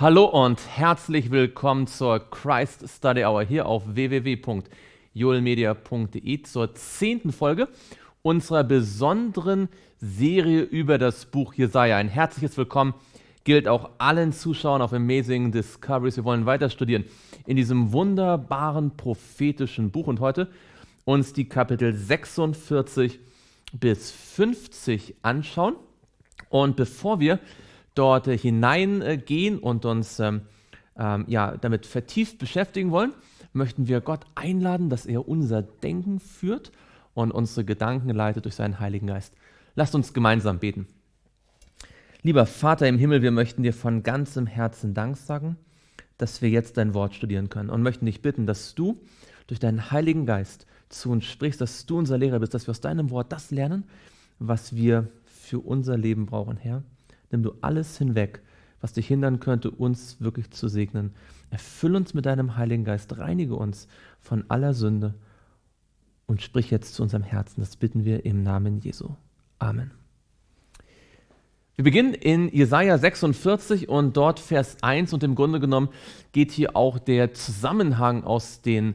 Hallo und herzlich willkommen zur Christ Study Hour hier auf www.joelmedia.de zur zehnten Folge unserer besonderen Serie über das Buch Jesaja. Ein herzliches Willkommen gilt auch allen Zuschauern auf Amazing Discoveries. Wir wollen weiter studieren in diesem wunderbaren prophetischen Buch und heute uns die Kapitel 46 bis 50 anschauen. Und bevor wir dort äh, hineingehen äh, und uns ähm, ähm, ja, damit vertieft beschäftigen wollen, möchten wir Gott einladen, dass er unser Denken führt und unsere Gedanken leitet durch seinen Heiligen Geist. Lasst uns gemeinsam beten. Lieber Vater im Himmel, wir möchten dir von ganzem Herzen Dank sagen, dass wir jetzt dein Wort studieren können und möchten dich bitten, dass du durch deinen Heiligen Geist zu uns sprichst, dass du unser Lehrer bist, dass wir aus deinem Wort das lernen, was wir für unser Leben brauchen, Herr. Nimm du alles hinweg, was dich hindern könnte, uns wirklich zu segnen. Erfüll uns mit deinem Heiligen Geist, reinige uns von aller Sünde und sprich jetzt zu unserem Herzen. Das bitten wir im Namen Jesu. Amen. Wir beginnen in Jesaja 46 und dort Vers 1 und im Grunde genommen geht hier auch der Zusammenhang aus den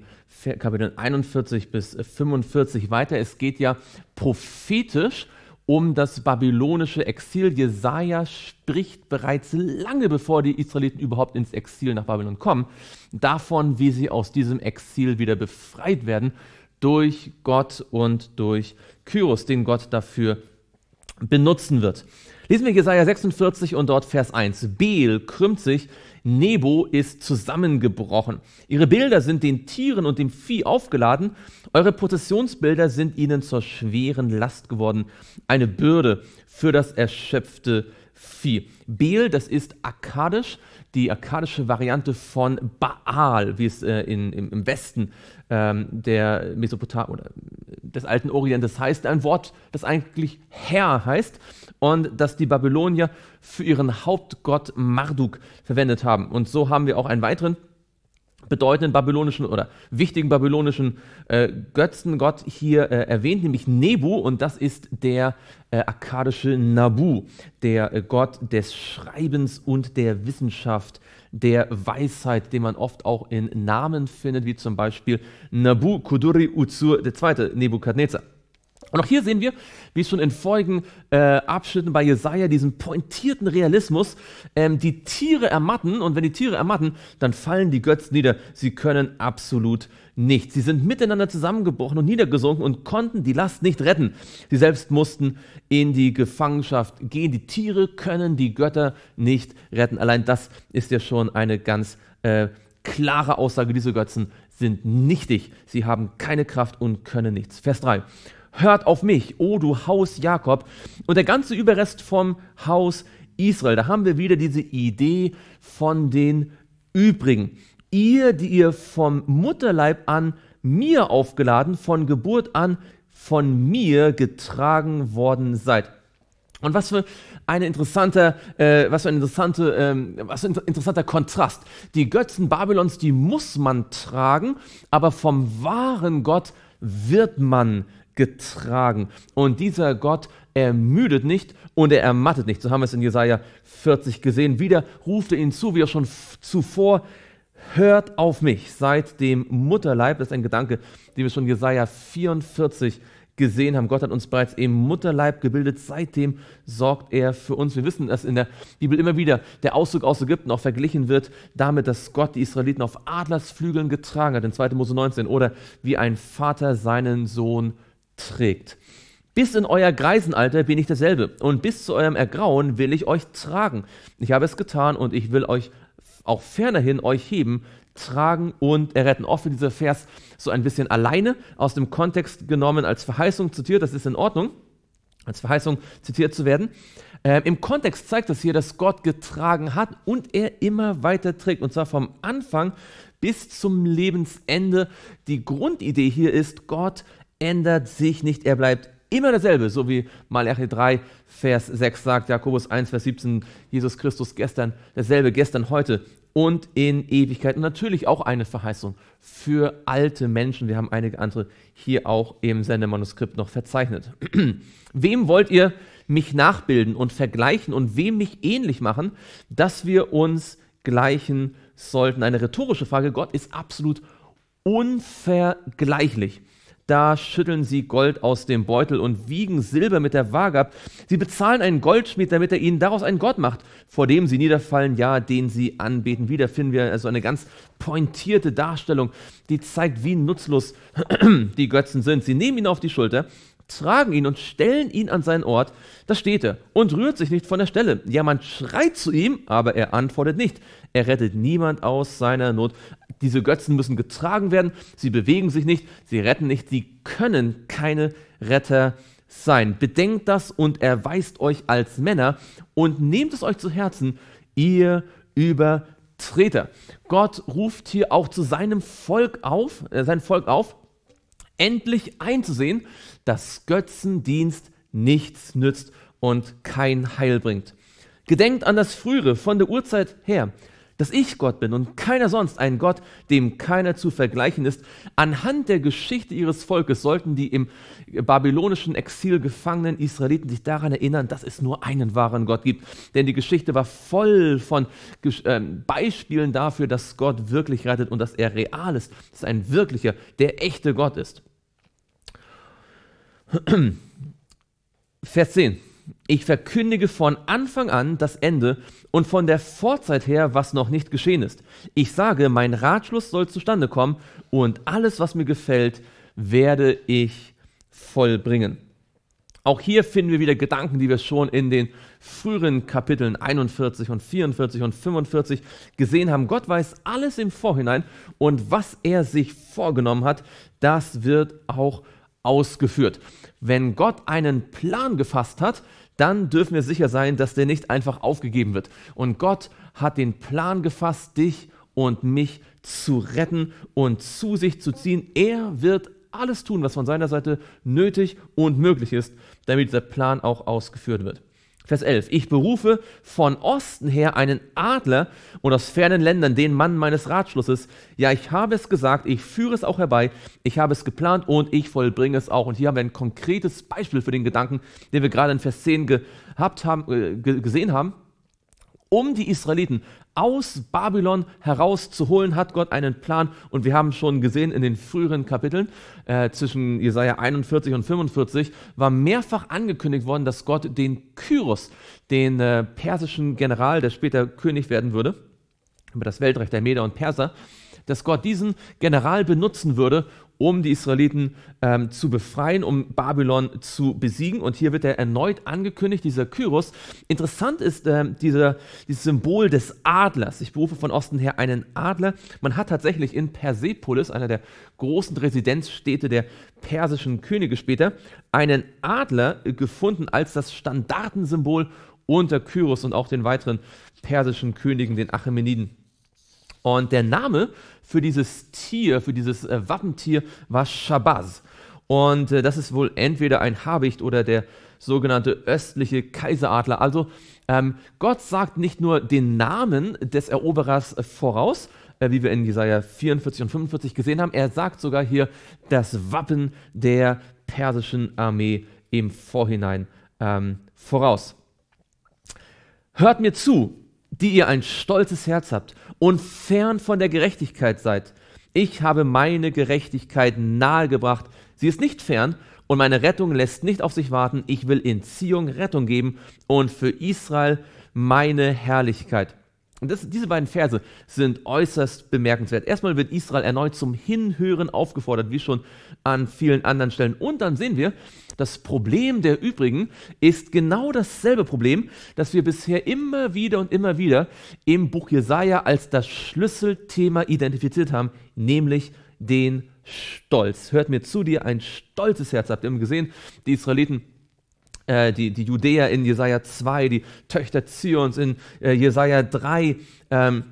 Kapiteln 41 bis 45 weiter. Es geht ja prophetisch um das babylonische Exil. Jesaja spricht bereits lange bevor die Israeliten überhaupt ins Exil nach Babylon kommen, davon, wie sie aus diesem Exil wieder befreit werden durch Gott und durch Kyros, den Gott dafür benutzen wird. Lesen wir Jesaja 46 und dort Vers 1. Beel krümmt sich, Nebo ist zusammengebrochen. Ihre Bilder sind den Tieren und dem Vieh aufgeladen. Eure Prozessionsbilder sind ihnen zur schweren Last geworden. Eine Bürde für das erschöpfte Vieh. Bel, das ist akkadisch, die akkadische Variante von Baal, wie es äh, in, im, im, Westen ähm, der Mesopotam oder des alten Orientes heißt. Ein Wort, das eigentlich Herr heißt und das die Babylonier für ihren Hauptgott Marduk verwendet haben. Und so haben wir auch einen weiteren bedeutenden babylonischen oder wichtigen babylonischen äh, Götzengott hier äh, erwähnt, nämlich Nebu, und das ist der äh, akkadische Nabu, der äh, Gott des Schreibens und der Wissenschaft, der Weisheit, den man oft auch in Namen findet, wie zum Beispiel Nabu Kuduri Uzur II. Nebukadnezar. Und auch hier sehen wir, wie schon in vorigen äh, Abschnitten bei Jesaja, diesen pointierten Realismus, ähm, die Tiere ermatten und wenn die Tiere ermatten, dann fallen die Götzen nieder. Sie können absolut nichts. Sie sind miteinander zusammengebrochen und niedergesunken und konnten die Last nicht retten. Sie selbst mussten in die Gefangenschaft gehen. Die Tiere können die Götter nicht retten. Allein das ist ja schon eine ganz äh, klare Aussage. Diese Götzen sind nichtig. Sie haben keine Kraft und können nichts. Vers 3. Hört auf mich, o oh, du Haus Jakob. Und der ganze Überrest vom Haus Israel, da haben wir wieder diese Idee von den Übrigen. Ihr, die ihr vom Mutterleib an mir aufgeladen, von Geburt an von mir getragen worden seid. Und was für eine interessanter, äh, was für ein interessante, ähm, was für ein interessanter Kontrast. Die Götzen Babylons, die muss man tragen, aber vom wahren Gott wird man getragen. Und dieser Gott ermüdet nicht und er ermattet nicht. So haben wir es in Jesaja 40 gesehen. Wieder ruft er ihnen zu, wie er schon zuvor. Hört auf mich seit dem Mutterleib. Das ist ein Gedanke, den wir schon in Jesaja 44 gesehen haben. Gott hat uns bereits im Mutterleib gebildet. Seitdem sorgt er für uns. Wir wissen, dass in der Bibel immer wieder der Auszug aus Ägypten auch verglichen wird damit, dass Gott die Israeliten auf Adlersflügeln getragen hat, in 2. Mose 19, oder wie ein Vater seinen Sohn trägt. Bis in euer Greisenalter bin ich dasselbe und bis zu eurem Ergrauen will ich euch tragen. Ich habe es getan und ich will euch auch fernerhin euch heben, tragen und erretten. Oft wird dieser Vers so ein bisschen alleine aus dem Kontext genommen als Verheißung zitiert, das ist in Ordnung, als Verheißung zitiert zu werden. Äh, Im Kontext zeigt das hier, dass Gott getragen hat und er immer weiter trägt. Und zwar vom Anfang bis zum Lebensende. Die Grundidee hier ist, Gott ändert sich nicht, er bleibt immer derselbe, so wie Malachi 3, Vers 6 sagt, Jakobus 1, Vers 17, Jesus Christus gestern, derselbe gestern, heute und in Ewigkeit. Und natürlich auch eine Verheißung für alte Menschen. Wir haben einige andere hier auch im Sendemanuskript noch verzeichnet. wem wollt ihr mich nachbilden und vergleichen und wem mich ähnlich machen, dass wir uns gleichen sollten? Eine rhetorische Frage. Gott ist absolut unvergleichlich da schütteln sie Gold aus dem Beutel und wiegen Silber mit der Waage ab. Sie bezahlen einen Goldschmied, damit er ihnen daraus einen Gott macht, vor dem sie niederfallen, ja, den sie anbeten. Wieder finden wir also eine ganz pointierte Darstellung, die zeigt, wie nutzlos die Götzen sind. Sie nehmen ihn auf die Schulter, tragen ihn und stellen ihn an seinen Ort. Da steht er und rührt sich nicht von der Stelle. Ja, man schreit zu ihm, aber er antwortet nicht. Er rettet niemand aus seiner Not. Diese Götzen müssen getragen werden. Sie bewegen sich nicht. Sie retten nicht. Sie können keine Retter sein. Bedenkt das und erweist euch als Männer und nehmt es euch zu Herzen, ihr Übertreter. Gott ruft hier auch zu seinem Volk auf, äh, sein Volk auf, endlich einzusehen, dass Götzendienst nichts nützt und kein Heil bringt. Gedenkt an das Frühere von der Urzeit her, dass ich Gott bin und keiner sonst, ein Gott, dem keiner zu vergleichen ist. Anhand der Geschichte ihres Volkes sollten die im babylonischen Exil gefangenen Israeliten sich daran erinnern, dass es nur einen wahren Gott gibt. Denn die Geschichte war voll von ähm, Beispielen dafür, dass Gott wirklich rettet und dass er real ist, dass er ein wirklicher, der echte Gott ist. Vers 10. Ich verkündige von Anfang an das Ende und von der Vorzeit her, was noch nicht geschehen ist. Ich sage, mein Ratschluss soll zustande kommen und alles, was mir gefällt, werde ich vollbringen. Auch hier finden wir wieder Gedanken, die wir schon in den früheren Kapiteln 41 und 44 und 45 gesehen haben. Gott weiß alles im Vorhinein und was er sich vorgenommen hat, das wird auch ausgeführt. Wenn Gott einen Plan gefasst hat, dann dürfen wir sicher sein, dass der nicht einfach aufgegeben wird. Und Gott hat den Plan gefasst, dich und mich zu retten und zu sich zu ziehen. Er wird alles tun, was von seiner Seite nötig und möglich ist, damit dieser Plan auch ausgeführt wird. Vers 11. Ich berufe von Osten her einen Adler und aus fernen Ländern den Mann meines Ratschlusses. Ja, ich habe es gesagt, ich führe es auch herbei, ich habe es geplant und ich vollbringe es auch. Und hier haben wir ein konkretes Beispiel für den Gedanken, den wir gerade in Vers 10 gehabt haben, äh, gesehen haben. Um die Israeliten aus Babylon herauszuholen hat Gott einen Plan und wir haben schon gesehen in den früheren Kapiteln äh, zwischen Jesaja 41 und 45 war mehrfach angekündigt worden, dass Gott den Kyros, den äh, persischen General, der später König werden würde, über das Weltrecht der Meder und Perser, dass Gott diesen General benutzen würde, um die Israeliten ähm, zu befreien, um Babylon zu besiegen. Und hier wird er erneut angekündigt, dieser Kyros. Interessant ist ähm, dieser, dieses Symbol des Adlers. Ich berufe von Osten her einen Adler. Man hat tatsächlich in Persepolis, einer der großen Residenzstädte der persischen Könige später, einen Adler gefunden als das Standartensymbol unter Kyros und auch den weiteren persischen Königen, den Achämeniden. Und der Name für dieses Tier, für dieses äh, Wappentier war Shabazz. Und äh, das ist wohl entweder ein Habicht oder der sogenannte östliche Kaiseradler. Also ähm, Gott sagt nicht nur den Namen des Eroberers voraus, äh, wie wir in Jesaja 44 und 45 gesehen haben, er sagt sogar hier das Wappen der persischen Armee im Vorhinein ähm, voraus. Hört mir zu, die ihr ein stolzes Herz habt und fern von der Gerechtigkeit seid. Ich habe meine Gerechtigkeit nahegebracht. Sie ist nicht fern und meine Rettung lässt nicht auf sich warten. Ich will in Ziehung Rettung geben und für Israel meine Herrlichkeit. Und das, diese beiden Verse sind äußerst bemerkenswert. Erstmal wird Israel erneut zum Hinhören aufgefordert, wie schon an vielen anderen Stellen. Und dann sehen wir, das Problem der übrigen ist genau dasselbe Problem, das wir bisher immer wieder und immer wieder im Buch Jesaja als das Schlüsselthema identifiziert haben, nämlich den Stolz. Hört mir zu, dir ein stolzes Herz habt. Ihr immer gesehen, die Israeliten äh, die, die Judäer in Jesaja 2, die Töchter Zions in äh, Jesaja 3. Ähm,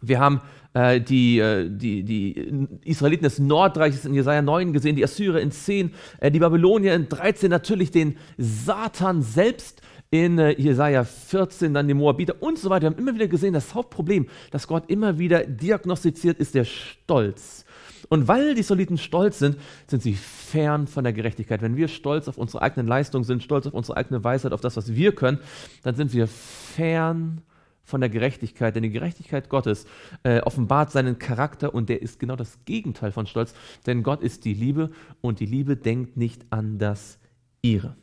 wir haben äh, die, äh, die, die Israeliten des Nordreiches in Jesaja 9 gesehen, die Assyrer in 10, äh, die Babylonier in 13, natürlich den Satan selbst in Jesaja 14, dann die Moabiter und so weiter. Wir haben immer wieder gesehen, das Hauptproblem, das Gott immer wieder diagnostiziert, ist der Stolz und weil die Soliten stolz sind, sind sie fern von der Gerechtigkeit. Wenn wir stolz auf unsere eigenen Leistungen sind, stolz auf unsere eigene Weisheit, auf das, was wir können, dann sind wir fern von der Gerechtigkeit. Denn die Gerechtigkeit Gottes äh, offenbart seinen Charakter und der ist genau das Gegenteil von Stolz. Denn Gott ist die Liebe und die Liebe denkt nicht an das ihre.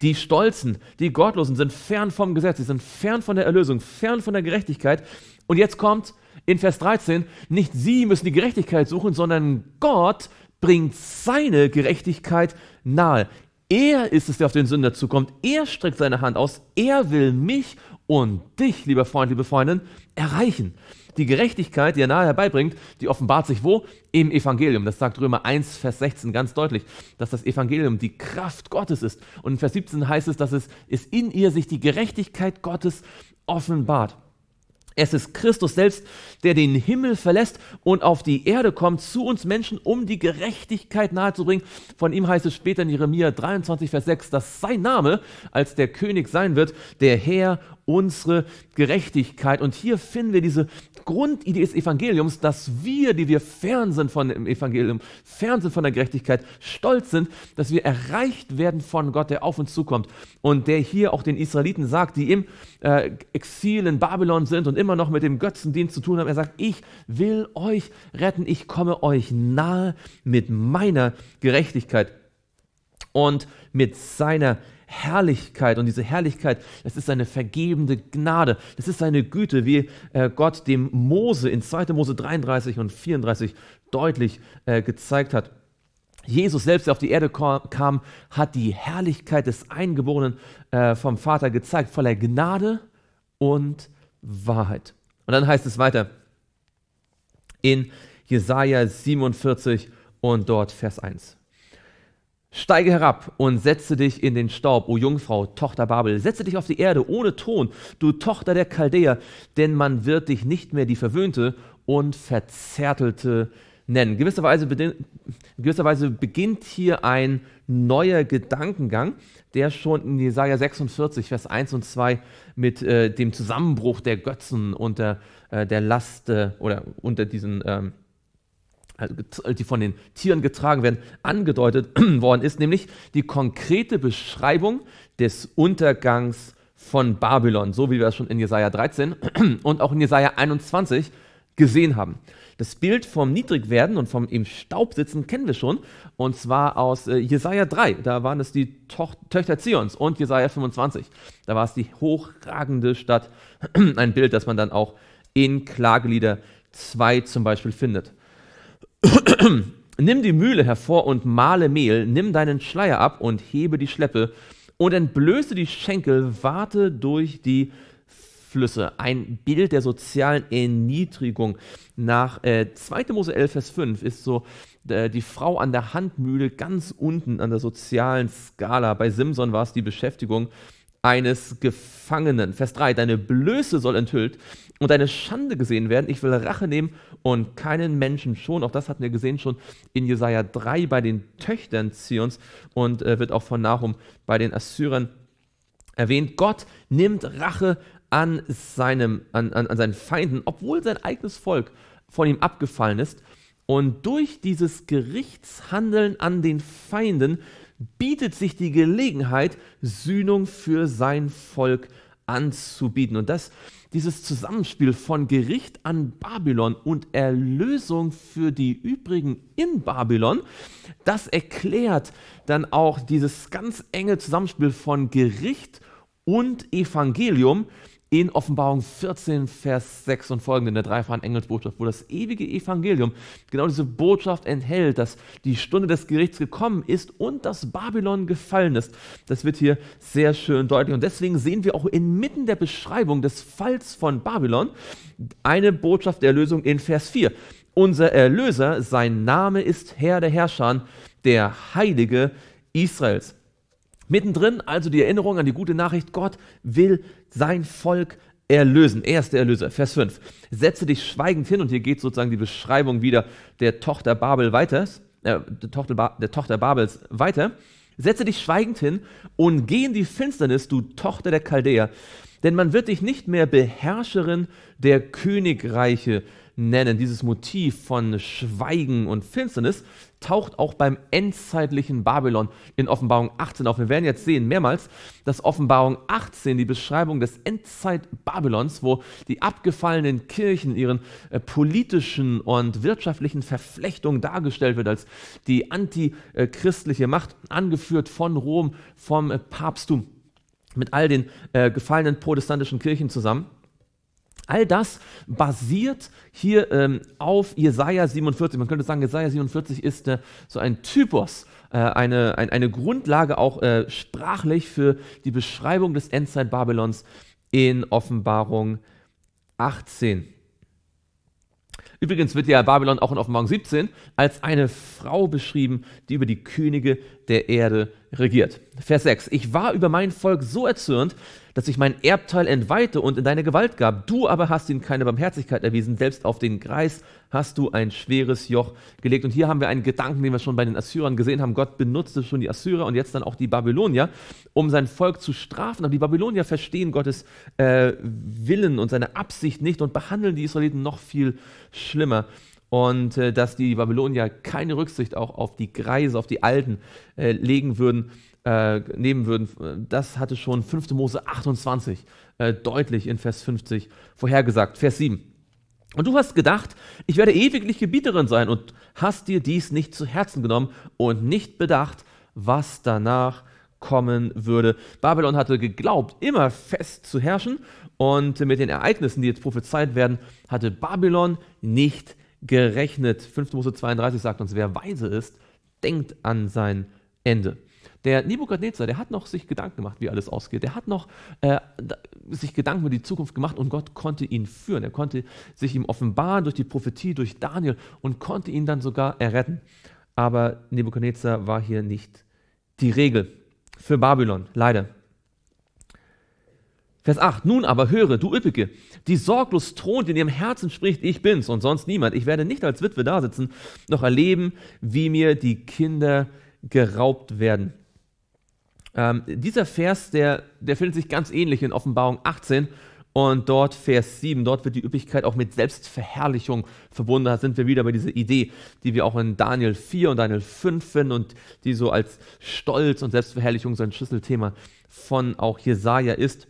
Die Stolzen, die Gottlosen sind fern vom Gesetz, sie sind fern von der Erlösung, fern von der Gerechtigkeit. Und jetzt kommt, in Vers 13, nicht sie müssen die Gerechtigkeit suchen, sondern Gott bringt seine Gerechtigkeit nahe. Er ist es, der auf den Sünder zukommt. Er streckt seine Hand aus. Er will mich und dich, lieber Freund, liebe Freundin, erreichen. Die Gerechtigkeit, die er nahe herbeibringt, die offenbart sich wo? Im Evangelium. Das sagt Römer 1, Vers 16 ganz deutlich, dass das Evangelium die Kraft Gottes ist. Und in Vers 17 heißt es, dass es, es in ihr sich die Gerechtigkeit Gottes offenbart. Es ist Christus selbst, der den Himmel verlässt und auf die Erde kommt, zu uns Menschen, um die Gerechtigkeit nahezubringen. Von ihm heißt es später in Jeremia 23, Vers 6, dass sein Name als der König sein wird, der Herr unsere Gerechtigkeit. Und hier finden wir diese Grundidee des Evangeliums, dass wir, die wir fern sind von dem Evangelium, fern sind von der Gerechtigkeit, stolz sind, dass wir erreicht werden von Gott, der auf uns zukommt und der hier auch den Israeliten sagt, die im äh, Exil in Babylon sind und immer noch mit dem Götzendienst zu tun haben. Er sagt, ich will euch retten, ich komme euch nahe mit meiner Gerechtigkeit und mit seiner Gerechtigkeit. Herrlichkeit. Und diese Herrlichkeit, das ist seine vergebende Gnade. Das ist seine Güte, wie äh, Gott dem Mose in 2. Mose 33 und 34 deutlich äh, gezeigt hat. Jesus selbst, der auf die Erde kam, hat die Herrlichkeit des Eingeborenen äh, vom Vater gezeigt, voller Gnade und Wahrheit. Und dann heißt es weiter in Jesaja 47 und dort Vers 1. Steige herab und setze dich in den Staub, o Jungfrau, Tochter Babel. Setze dich auf die Erde ohne Ton, du Tochter der Chaldäer, denn man wird dich nicht mehr die verwöhnte und verzärtelte nennen. Gewisserweise, Weise beginnt hier ein neuer Gedankengang, der schon in Jesaja 46, Vers 1 und 2 mit äh, dem Zusammenbruch der Götzen unter äh, der Last äh, oder unter diesen. Ähm, also äh, die von den Tieren getragen werden, angedeutet worden ist, nämlich die konkrete Beschreibung des Untergangs von Babylon, so wie wir es schon in Jesaja 13 und auch in Jesaja 21 gesehen haben. Das Bild vom Niedrigwerden und vom im Staub sitzen kennen wir schon, und zwar aus äh, Jesaja 3. Da waren es die Töchter Zions und Jesaja 25. Da war es die hochragende Stadt, ein Bild, das man dann auch in Klagelieder 2 zum Beispiel findet nimm die Mühle hervor und mahle Mehl, nimm deinen Schleier ab und hebe die Schleppe und entblöße die Schenkel, warte durch die Flüsse. Ein Bild der sozialen Erniedrigung. Nach äh, 2. Mose 11, Vers 5 ist so äh, die Frau an der Handmühle ganz unten an der sozialen Skala. Bei Simson war es die Beschäftigung eines Gefangenen. Vers 3, deine Blöße soll enthüllt und deine Schande gesehen werden. Ich will Rache nehmen und keinen Menschen schon. Auch das hatten wir gesehen schon in Jesaja 3 bei den Töchtern Zions und äh, wird auch von Nahum bei den Assyrern erwähnt. Gott nimmt Rache an, seinem, an, an, an seinen Feinden, obwohl sein eigenes Volk von ihm abgefallen ist. Und durch dieses Gerichtshandeln an den Feinden bietet sich die Gelegenheit, Sühnung für sein Volk anzubieten. Und das, dieses Zusammenspiel von Gericht an Babylon und Erlösung für die übrigen in Babylon, das erklärt dann auch dieses ganz enge Zusammenspiel von Gericht und Evangelium, in Offenbarung 14, Vers 6 und folgende, in der dreifachen Engelsbotschaft, wo das ewige Evangelium genau diese Botschaft enthält, dass die Stunde des Gerichts gekommen ist und dass Babylon gefallen ist. Das wird hier sehr schön deutlich. Und deswegen sehen wir auch inmitten der Beschreibung des Falls von Babylon eine Botschaft der Erlösung in Vers 4. Unser Erlöser, sein Name ist Herr der Herrscher, der Heilige Israels. Mittendrin also die Erinnerung an die gute Nachricht, Gott will sein Volk erlösen. Er ist der Erlöser. Vers 5. Setze dich schweigend hin, und hier geht sozusagen die Beschreibung wieder der Tochter Babel weiter, äh, der, Tochter ba der Tochter Babels weiter. Setze dich schweigend hin und geh in die Finsternis, du Tochter der Chaldäer, denn man wird dich nicht mehr Beherrscherin der Königreiche nennen, dieses Motiv von Schweigen und Finsternis, taucht auch beim endzeitlichen Babylon in Offenbarung 18 auf. Wir werden jetzt sehen mehrmals, dass Offenbarung 18 die Beschreibung des Endzeit Babylons, wo die abgefallenen Kirchen ihren äh, politischen und wirtschaftlichen Verflechtungen dargestellt wird als die antichristliche Macht, angeführt von Rom, vom äh, Papsttum mit all den äh, gefallenen protestantischen Kirchen zusammen. All das basiert hier ähm, auf Jesaja 47. Man könnte sagen, Jesaja 47 ist äh, so ein Typos, äh, eine, ein, eine Grundlage auch äh, sprachlich für die Beschreibung des Endzeit Babylons in Offenbarung 18. Übrigens wird ja Babylon auch in Offenbarung 17 als eine Frau beschrieben, die über die Könige der Erde regiert. Vers 6. Ich war über mein Volk so erzürnt, dass ich mein Erbteil entweihte und in deine Gewalt gab. Du aber hast ihm keine Barmherzigkeit erwiesen, selbst auf den Greis hast du ein schweres Joch gelegt. Und hier haben wir einen Gedanken, den wir schon bei den Assyrern gesehen haben. Gott benutzte schon die Assyrer und jetzt dann auch die Babylonier, um sein Volk zu strafen. Aber die Babylonier verstehen Gottes äh, Willen und seine Absicht nicht und behandeln die Israeliten noch viel schlimmer und äh, dass die Babylonier keine Rücksicht auch auf die Greise, auf die Alten äh, legen würden, äh, nehmen würden, das hatte schon 5. Mose 28 äh, deutlich in Vers 50 vorhergesagt. Vers 7. Und du hast gedacht, ich werde ewiglich Gebieterin sein und hast dir dies nicht zu Herzen genommen und nicht bedacht, was danach kommen würde. Babylon hatte geglaubt, immer fest zu herrschen und mit den Ereignissen, die jetzt prophezeit werden, hatte Babylon nicht geglaubt gerechnet. 5. Mose 32 sagt uns, wer weise ist, denkt an sein Ende. Der Nebukadnezar, der hat noch sich Gedanken gemacht, wie alles ausgeht. Der hat noch äh, sich Gedanken über die Zukunft gemacht und Gott konnte ihn führen. Er konnte sich ihm offenbaren durch die Prophetie, durch Daniel und konnte ihn dann sogar erretten. Aber Nebukadnezar war hier nicht die Regel für Babylon, leider. Vers 8. Nun aber höre, du Üppige, die sorglos thront, in ihrem Herzen spricht, ich bin's und sonst niemand. Ich werde nicht als Witwe da sitzen, noch erleben, wie mir die Kinder geraubt werden. Ähm, dieser Vers, der, der findet sich ganz ähnlich in Offenbarung 18 und dort Vers 7, dort wird die Üppigkeit auch mit Selbstverherrlichung verbunden. Da sind wir wieder bei dieser Idee, die wir auch in Daniel 4 und Daniel 5 finden und die so als Stolz und Selbstverherrlichung so ein Schlüsselthema von auch Jesaja ist.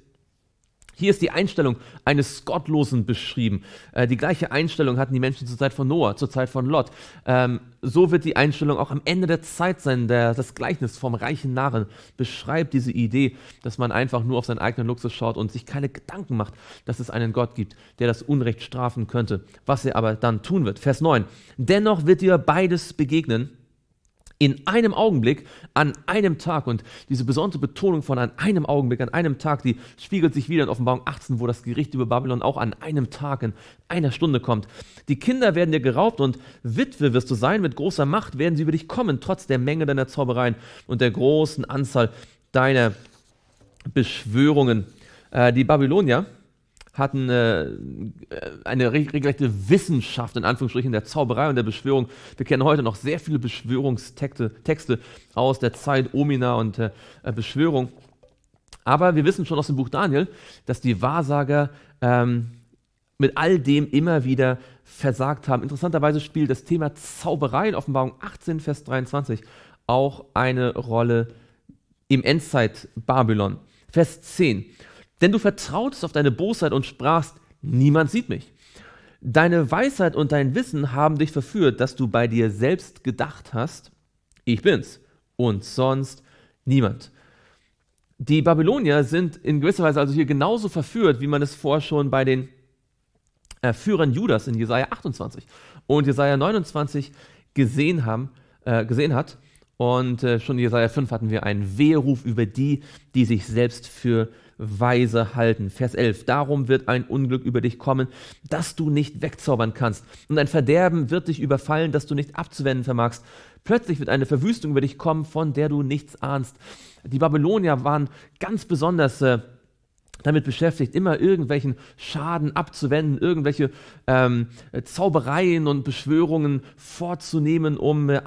Hier ist die Einstellung eines Gottlosen beschrieben. Äh, die gleiche Einstellung hatten die Menschen zur Zeit von Noah, zur Zeit von Lot. Ähm, so wird die Einstellung auch am Ende der Zeit sein. Der, das Gleichnis vom reichen Narren beschreibt diese Idee, dass man einfach nur auf seinen eigenen Luxus schaut und sich keine Gedanken macht, dass es einen Gott gibt, der das Unrecht strafen könnte. Was er aber dann tun wird. Vers 9. Dennoch wird dir beides begegnen in einem Augenblick, an einem Tag. Und diese besondere Betonung von an einem Augenblick, an einem Tag, die spiegelt sich wieder in Offenbarung 18, wo das Gericht über Babylon auch an einem Tag, in einer Stunde kommt. Die Kinder werden dir geraubt und Witwe wirst du sein. Mit großer Macht werden sie über dich kommen, trotz der Menge deiner Zaubereien und der großen Anzahl deiner Beschwörungen. Äh, die Babylonier hatten äh, eine, eine regelrechte Wissenschaft in Anführungsstrichen der Zauberei und der Beschwörung. Wir kennen heute noch sehr viele Beschwörungstexte Texte aus der Zeit Omina und äh, Beschwörung. Aber wir wissen schon aus dem Buch Daniel, dass die Wahrsager ähm, mit all dem immer wieder versagt haben. Interessanterweise spielt das Thema Zauberei in Offenbarung 18, Vers 23 auch eine Rolle im Endzeit Babylon. Vers 10. Denn du vertrautest auf deine Bosheit und sprachst, niemand sieht mich. Deine Weisheit und dein Wissen haben dich verführt, dass du bei dir selbst gedacht hast, ich bin's und sonst niemand. Die Babylonier sind in gewisser Weise also hier genauso verführt, wie man es vor schon bei den äh, Führern Judas in Jesaja 28 und Jesaja 29 gesehen, haben, äh, gesehen hat. Und äh, schon in Jesaja 5 hatten wir einen Wehruf über die, die sich selbst für Weise halten. Vers 11. Darum wird ein Unglück über dich kommen, das du nicht wegzaubern kannst. Und ein Verderben wird dich überfallen, das du nicht abzuwenden vermagst. Plötzlich wird eine Verwüstung über dich kommen, von der du nichts ahnst. Die Babylonier waren ganz besonders äh, damit beschäftigt, immer irgendwelchen Schaden abzuwenden, irgendwelche ähm, Zaubereien und Beschwörungen vorzunehmen, um äh,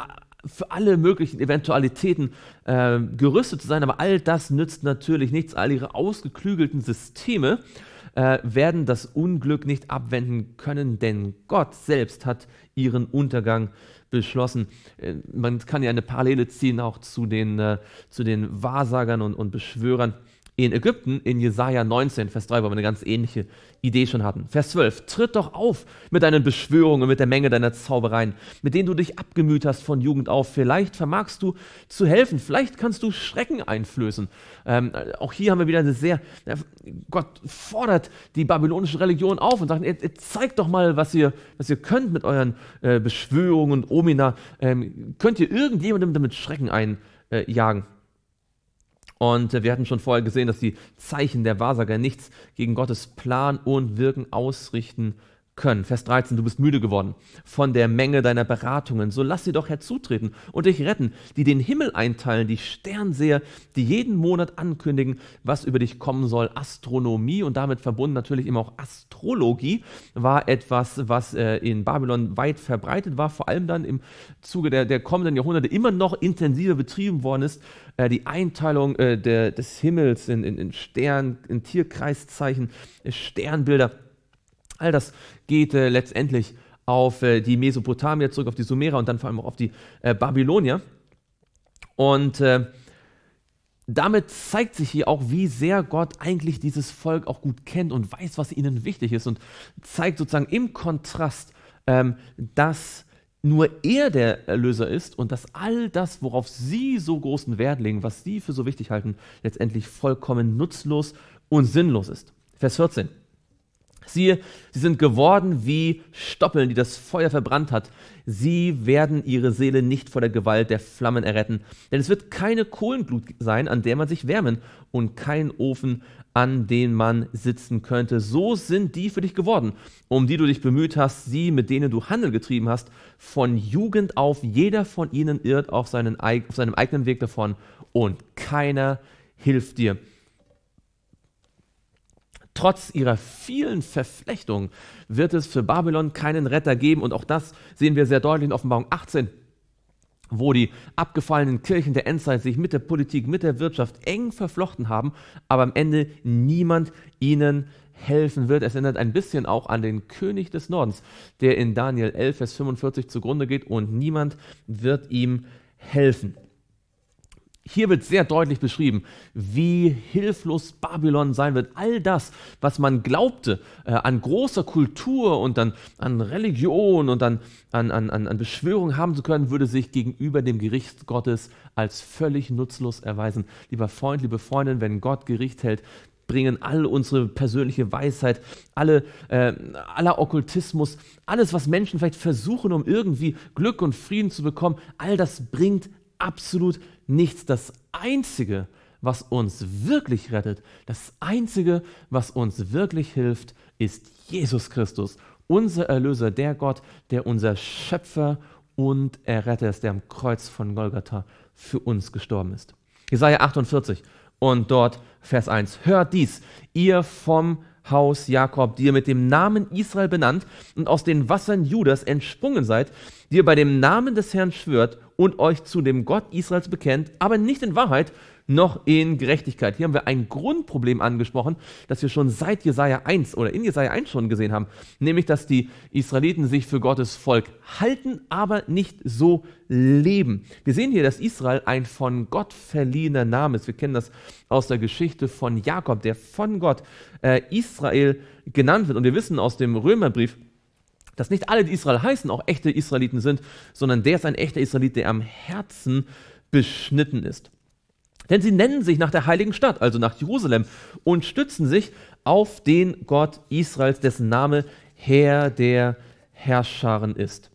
für alle möglichen Eventualitäten äh, gerüstet zu sein, aber all das nützt natürlich nichts. All ihre ausgeklügelten Systeme äh, werden das Unglück nicht abwenden können, denn Gott selbst hat ihren Untergang beschlossen. Äh, man kann ja eine Parallele ziehen auch zu den, äh, zu den Wahrsagern und, und Beschwörern in Ägypten in Jesaja 19, Vers 3, wo wir eine ganz ähnliche Idee schon hatten. Vers 12. Tritt doch auf mit deinen Beschwörungen, mit der Menge deiner Zaubereien, mit denen du dich abgemüht hast von Jugend auf. Vielleicht vermagst du zu helfen, vielleicht kannst du Schrecken einflößen. Ähm, auch hier haben wir wieder eine sehr, Gott fordert die babylonische Religion auf und sagt, ihr, ihr zeigt doch mal, was ihr, was ihr könnt mit euren äh, Beschwörungen und Omina. Ähm, könnt ihr irgendjemandem damit Schrecken einjagen? Äh, und äh, wir hatten schon vorher gesehen, dass die Zeichen der Wahrsager nichts gegen Gottes Plan und Wirken ausrichten können. Vers 13, du bist müde geworden von der Menge deiner Beratungen. So lass sie doch herzutreten und dich retten, die den Himmel einteilen, die Sternseher, die jeden Monat ankündigen, was über dich kommen soll. Astronomie und damit verbunden natürlich immer auch Astrologie war etwas, was äh, in Babylon weit verbreitet war, vor allem dann im Zuge der, der kommenden Jahrhunderte immer noch intensiver betrieben worden ist. Äh, die Einteilung äh, der, des Himmels in, in, in Stern, in Tierkreiszeichen, Sternbilder All das geht äh, letztendlich auf äh, die Mesopotamier zurück, auf die Sumerer und dann vor allem auch auf die äh, Babylonier. Und äh, damit zeigt sich hier auch, wie sehr Gott eigentlich dieses Volk auch gut kennt und weiß, was ihnen wichtig ist und zeigt sozusagen im Kontrast, ähm, dass nur er der Erlöser ist und dass all das, worauf sie so großen Wert legen, was sie für so wichtig halten, letztendlich vollkommen nutzlos und sinnlos ist. Vers 14. Siehe, sie sind geworden wie Stoppeln, die das Feuer verbrannt hat. Sie werden ihre Seele nicht vor der Gewalt der Flammen erretten. Denn es wird keine Kohlenglut sein, an der man sich wärmen, und kein Ofen, an dem man sitzen könnte. So sind die für dich geworden, um die du dich bemüht hast, sie, mit denen du Handel getrieben hast. Von Jugend auf, jeder von ihnen irrt auf, seinen, auf seinem eigenen Weg davon, und keiner hilft dir. Trotz ihrer vielen Verflechtungen wird es für Babylon keinen Retter geben. Und auch das sehen wir sehr deutlich in Offenbarung 18, wo die abgefallenen Kirchen der Endzeit sich mit der Politik, mit der Wirtschaft eng verflochten haben, aber am Ende niemand ihnen helfen wird. Es erinnert ein bisschen auch an den König des Nordens, der in Daniel 11, Vers 45 zugrunde geht und niemand wird ihm helfen. Hier wird sehr deutlich beschrieben, wie hilflos Babylon sein wird. All das, was man glaubte äh, an großer Kultur und an, an Religion und an, an, an, an Beschwörung haben zu können, würde sich gegenüber dem Gericht Gottes als völlig nutzlos erweisen. Lieber Freund, liebe Freundin, wenn Gott Gericht hält, bringen all unsere persönliche Weisheit, alle, äh, aller Okkultismus, alles, was Menschen vielleicht versuchen, um irgendwie Glück und Frieden zu bekommen, all das bringt absolut nichts. Das Einzige, was uns wirklich rettet, das Einzige, was uns wirklich hilft, ist Jesus Christus, unser Erlöser, der Gott, der unser Schöpfer und Erretter ist, der am Kreuz von Golgatha für uns gestorben ist. Jesaja 48 und dort Vers 1. Hört dies, ihr vom Haus Jakob, die ihr mit dem Namen Israel benannt und aus den Wassern Judas entsprungen seid, die ihr bei dem Namen des Herrn schwört und euch zu dem Gott Israels bekennt, aber nicht in Wahrheit, noch in Gerechtigkeit. Hier haben wir ein Grundproblem angesprochen, das wir schon seit Jesaja 1 oder in Jesaja 1 schon gesehen haben, nämlich dass die Israeliten sich für Gottes Volk halten, aber nicht so leben. Wir sehen hier, dass Israel ein von Gott verliehener Name ist. Wir kennen das aus der Geschichte von Jakob, der von Gott äh, Israel genannt wird. Und wir wissen aus dem Römerbrief, dass nicht alle, die Israel heißen, auch echte Israeliten sind, sondern der ist ein echter Israelit, der am Herzen beschnitten ist. Denn sie nennen sich nach der heiligen Stadt, also nach Jerusalem, und stützen sich auf den Gott Israels, dessen Name Herr der Herrscharen ist.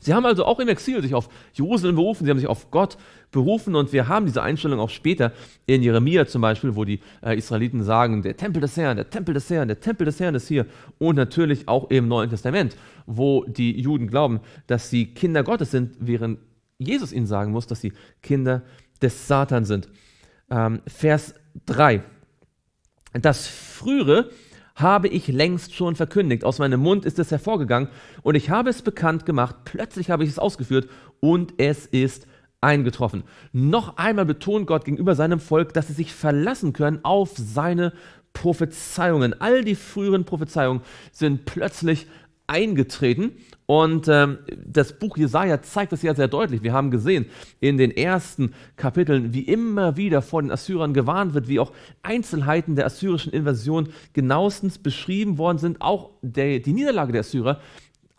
Sie haben also auch im Exil sich auf Jerusalem berufen, sie haben sich auf Gott berufen und wir haben diese Einstellung auch später in Jeremia zum Beispiel, wo die äh, Israeliten sagen, der Tempel des Herrn, der Tempel des Herrn, der Tempel des Herrn ist hier und natürlich auch im Neuen Testament, wo die Juden glauben, dass sie Kinder Gottes sind, während Jesus ihnen sagen muss, dass sie Kinder Gottes sind des Satan sind. Ähm, Vers 3. Das Frühere habe ich längst schon verkündigt. Aus meinem Mund ist es hervorgegangen und ich habe es bekannt gemacht. Plötzlich habe ich es ausgeführt und es ist eingetroffen. Noch einmal betont Gott gegenüber seinem Volk, dass sie sich verlassen können auf seine Prophezeiungen. All die früheren Prophezeiungen sind plötzlich eingetreten. Und ähm, das Buch Jesaja zeigt das ja sehr deutlich. Wir haben gesehen in den ersten Kapiteln, wie immer wieder vor den Assyrern gewarnt wird, wie auch Einzelheiten der assyrischen Invasion genauestens beschrieben worden sind, auch der, die Niederlage der Assyrer.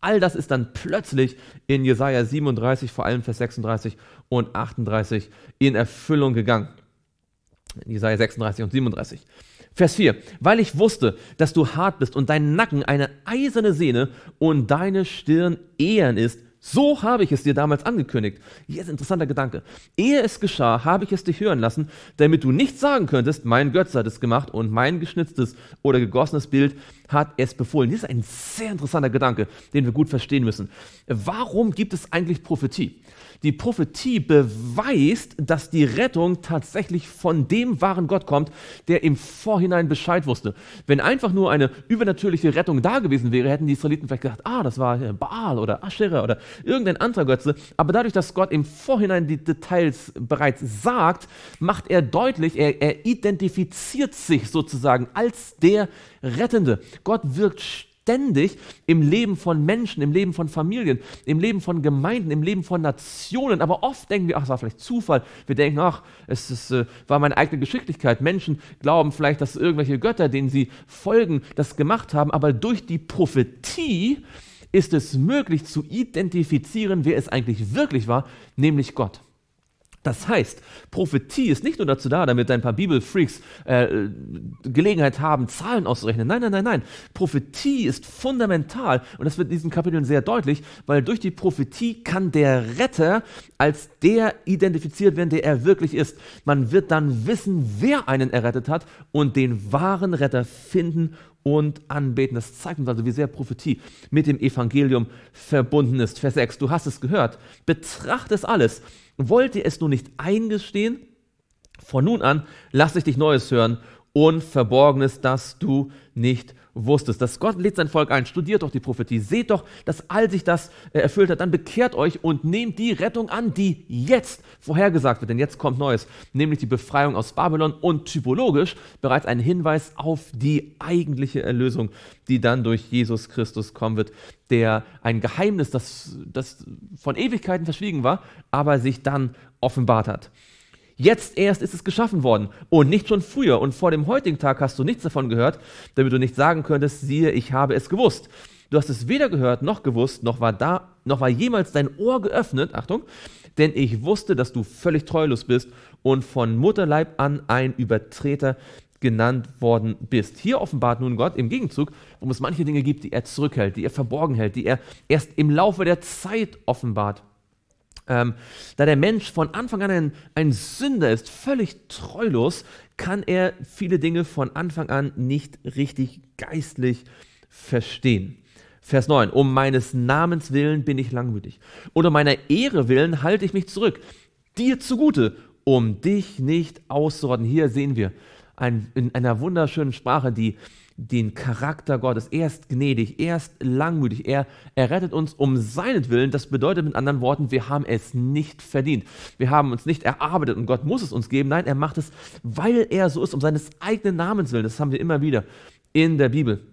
All das ist dann plötzlich in Jesaja 37, vor allem Vers 36 und 38, in Erfüllung gegangen. Jesaja 36 und 37. Vers 4. Weil ich wusste, dass du hart bist und dein Nacken eine eiserne Sehne und deine Stirn ehren ist, so habe ich es dir damals angekündigt. Hier ist ein interessanter Gedanke. Ehe es geschah, habe ich es dich hören lassen, damit du nicht sagen könntest, mein Götze hat es gemacht und mein geschnitztes oder gegossenes Bild hat es befohlen. Hier ist ein sehr interessanter Gedanke, den wir gut verstehen müssen. Warum gibt es eigentlich Prophetie? Die Prophetie beweist, dass die Rettung tatsächlich von dem wahren Gott kommt, der im Vorhinein Bescheid wusste. Wenn einfach nur eine übernatürliche Rettung da gewesen wäre, hätten die Israeliten vielleicht gedacht, ah, das war äh, Baal oder Asherah oder irgendein anderer Götze. Aber dadurch, dass Gott im Vorhinein die Details bereits sagt, macht er deutlich, er, er identifiziert sich sozusagen als der Rettende. Gott wirkt ständig im Leben von Menschen, im Leben von Familien, im Leben von Gemeinden, im Leben von Nationen. Aber oft denken wir, ach, es war vielleicht Zufall. Wir denken, ach, es ist, äh, war meine eigene Geschicklichkeit. Menschen glauben vielleicht, dass irgendwelche Götter, denen sie folgen, das gemacht haben. Aber durch die Prophetie ist es möglich zu identifizieren, wer es eigentlich wirklich war, nämlich Gott. Das heißt, Prophetie ist nicht nur dazu da, damit ein paar Bibelfreaks äh, Gelegenheit haben, Zahlen auszurechnen. Nein, nein, nein, nein. Prophetie ist fundamental und das wird in diesen Kapiteln sehr deutlich, weil durch die Prophetie kann der Retter als der identifiziert werden, der er wirklich ist. Man wird dann wissen, wer einen errettet hat und den wahren Retter finden und anbeten. Das zeigt uns also, wie sehr Prophetie mit dem Evangelium verbunden ist. Vers 6, du hast es gehört, betrachte es alles. Wollt ihr es nun nicht eingestehen? Von nun an lasse ich dich Neues hören und Verborgenes, das du nicht wusstest, dass Gott lädt sein Volk ein, studiert doch die Prophetie, seht doch, dass all sich das äh, erfüllt hat, dann bekehrt euch und nehmt die Rettung an, die jetzt vorhergesagt wird, denn jetzt kommt Neues, nämlich die Befreiung aus Babylon und typologisch bereits ein Hinweis auf die eigentliche Erlösung, die dann durch Jesus Christus kommen wird, der ein Geheimnis, das, das von Ewigkeiten verschwiegen war, aber sich dann offenbart hat. Jetzt erst ist es geschaffen worden und nicht schon früher. Und vor dem heutigen Tag hast du nichts davon gehört, damit du nicht sagen könntest, siehe, ich habe es gewusst. Du hast es weder gehört noch gewusst, noch war da, noch war jemals dein Ohr geöffnet, Achtung, denn ich wusste, dass du völlig treulos bist und von Mutterleib an ein Übertreter genannt worden bist. Hier offenbart nun Gott im Gegenzug, warum es manche Dinge gibt, die er zurückhält, die er verborgen hält, die er erst im Laufe der Zeit offenbart. Ähm, da der Mensch von Anfang an ein, ein Sünder ist, völlig treulos, kann er viele Dinge von Anfang an nicht richtig geistlich verstehen. Vers 9. Um meines Namens willen bin ich langmütig. Oder um meiner Ehre willen halte ich mich zurück. Dir zugute, um dich nicht auszurotten. Hier sehen wir ein, in einer wunderschönen Sprache, die den Charakter Gottes. Er ist gnädig, er ist langmütig, er, er rettet uns um seinetwillen. Das bedeutet mit anderen Worten, wir haben es nicht verdient. Wir haben uns nicht erarbeitet und Gott muss es uns geben. Nein, er macht es, weil er so ist, um seines eigenen Namens willen. Das haben wir immer wieder in der Bibel.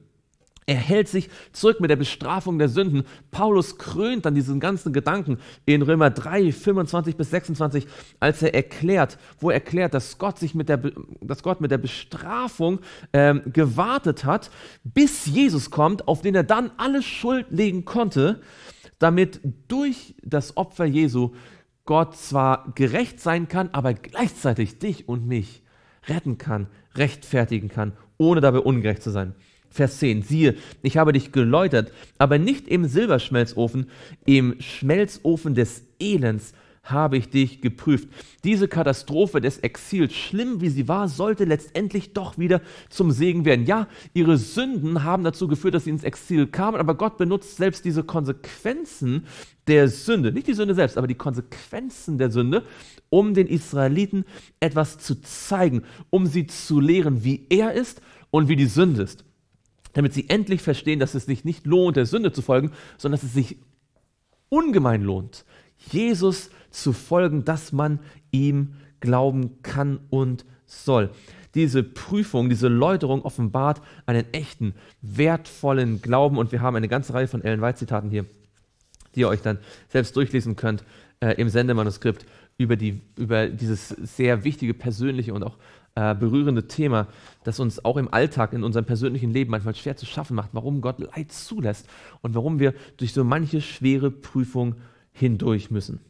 Er hält sich zurück mit der Bestrafung der Sünden. Paulus krönt dann diesen ganzen Gedanken in Römer 3, 25 bis 26, als er erklärt, wo er erklärt, dass Gott, sich mit der, dass Gott mit der Bestrafung ähm, gewartet hat, bis Jesus kommt, auf den er dann alle Schuld legen konnte, damit durch das Opfer Jesu Gott zwar gerecht sein kann, aber gleichzeitig dich und mich retten kann, rechtfertigen kann, ohne dabei ungerecht zu sein. Vers 10, siehe, ich habe dich geläutert, aber nicht im Silberschmelzofen, im Schmelzofen des Elends habe ich dich geprüft. Diese Katastrophe des Exils, schlimm wie sie war, sollte letztendlich doch wieder zum Segen werden. Ja, ihre Sünden haben dazu geführt, dass sie ins Exil kamen, aber Gott benutzt selbst diese Konsequenzen der Sünde, nicht die Sünde selbst, aber die Konsequenzen der Sünde, um den Israeliten etwas zu zeigen, um sie zu lehren, wie er ist und wie die Sünde ist damit sie endlich verstehen, dass es sich nicht lohnt, der Sünde zu folgen, sondern dass es sich ungemein lohnt, Jesus zu folgen, dass man ihm glauben kann und soll. Diese Prüfung, diese Läuterung offenbart einen echten, wertvollen Glauben und wir haben eine ganze Reihe von Ellen White Zitaten hier, die ihr euch dann selbst durchlesen könnt äh, im Sendemanuskript über, die, über dieses sehr wichtige persönliche und auch äh, berührende Thema, das uns auch im Alltag, in unserem persönlichen Leben manchmal schwer zu schaffen macht, warum Gott Leid zulässt und warum wir durch so manche schwere Prüfung hindurch müssen.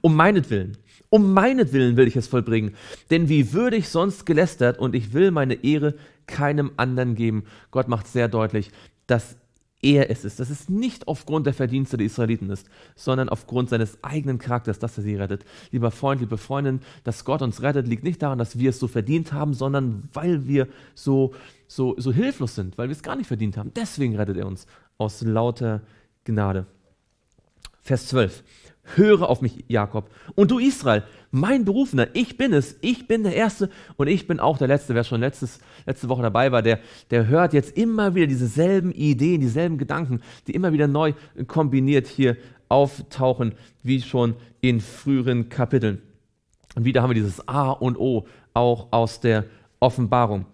Um meinetwillen, um meinetwillen will ich es vollbringen, denn wie würde ich sonst gelästert und ich will meine Ehre keinem anderen geben. Gott macht sehr deutlich, dass er es ist, dass es nicht aufgrund der Verdienste der Israeliten ist, sondern aufgrund seines eigenen Charakters, dass er sie rettet. Lieber Freund, liebe Freundin, dass Gott uns rettet, liegt nicht daran, dass wir es so verdient haben, sondern weil wir so, so, so hilflos sind, weil wir es gar nicht verdient haben. Deswegen rettet er uns aus lauter Gnade. Vers 12. Höre auf mich, Jakob. Und du Israel, mein Berufener, ich bin es, ich bin der Erste und ich bin auch der Letzte. Wer schon letztes, letzte Woche dabei war, der, der hört jetzt immer wieder dieselben Ideen, dieselben Gedanken, die immer wieder neu kombiniert hier auftauchen, wie schon in früheren Kapiteln. Und wieder haben wir dieses A und O auch aus der Offenbarung.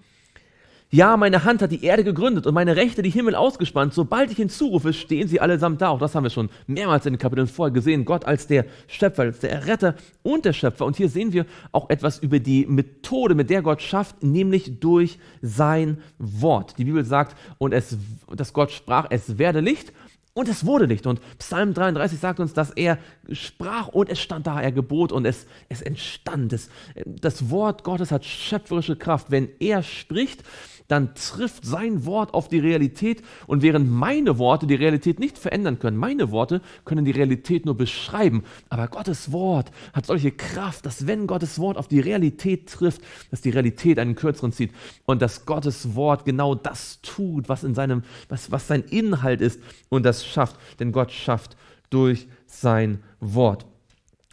Ja, meine Hand hat die Erde gegründet und meine Rechte die Himmel ausgespannt. Sobald ich hinzurufe, stehen sie allesamt da. Auch das haben wir schon mehrmals in den Kapiteln vorher gesehen. Gott als der Schöpfer, als der Erretter und der Schöpfer. Und hier sehen wir auch etwas über die Methode, mit der Gott schafft, nämlich durch sein Wort. Die Bibel sagt, und es, dass Gott sprach, es werde Licht und es wurde Licht. Und Psalm 33 sagt uns, dass er sprach und es stand da, er gebot und es, es entstand. Es, das Wort Gottes hat schöpferische Kraft. Wenn er spricht, dann trifft sein Wort auf die Realität und während meine Worte die Realität nicht verändern können, meine Worte können die Realität nur beschreiben, aber Gottes Wort hat solche Kraft, dass wenn Gottes Wort auf die Realität trifft, dass die Realität einen kürzeren zieht und dass Gottes Wort genau das tut, was in seinem was, was sein Inhalt ist und das schafft, denn Gott schafft durch sein Wort.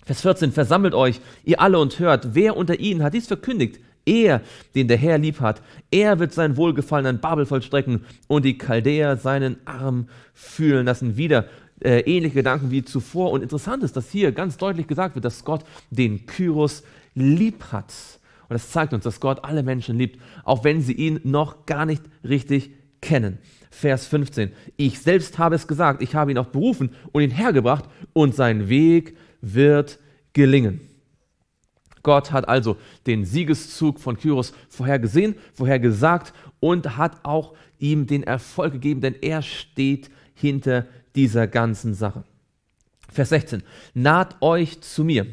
Vers 14, versammelt euch, ihr alle, und hört, wer unter ihnen hat dies verkündigt? Er, den der Herr lieb hat, er wird sein Wohlgefallen an Babel vollstrecken und die Chaldäer seinen Arm fühlen lassen. Wieder äh, ähnliche Gedanken wie zuvor. Und interessant ist, dass hier ganz deutlich gesagt wird, dass Gott den Kyros lieb hat. Und das zeigt uns, dass Gott alle Menschen liebt, auch wenn sie ihn noch gar nicht richtig kennen. Vers 15. Ich selbst habe es gesagt, ich habe ihn auch berufen und ihn hergebracht und sein Weg wird gelingen. Gott hat also den Siegeszug von Kyros vorhergesehen, vorhergesagt und hat auch ihm den Erfolg gegeben, denn er steht hinter dieser ganzen Sache. Vers 16. Naht euch zu mir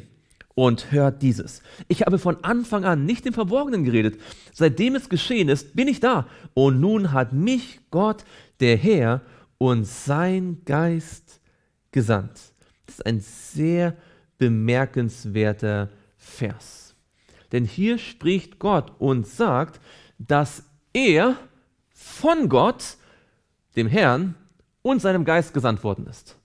und hört dieses. Ich habe von Anfang an nicht im Verborgenen geredet. Seitdem es geschehen ist, bin ich da. Und nun hat mich Gott, der Herr und sein Geist gesandt. Das ist ein sehr bemerkenswerter Vers. Denn hier spricht Gott und sagt, dass er von Gott, dem Herrn und seinem Geist gesandt worden ist.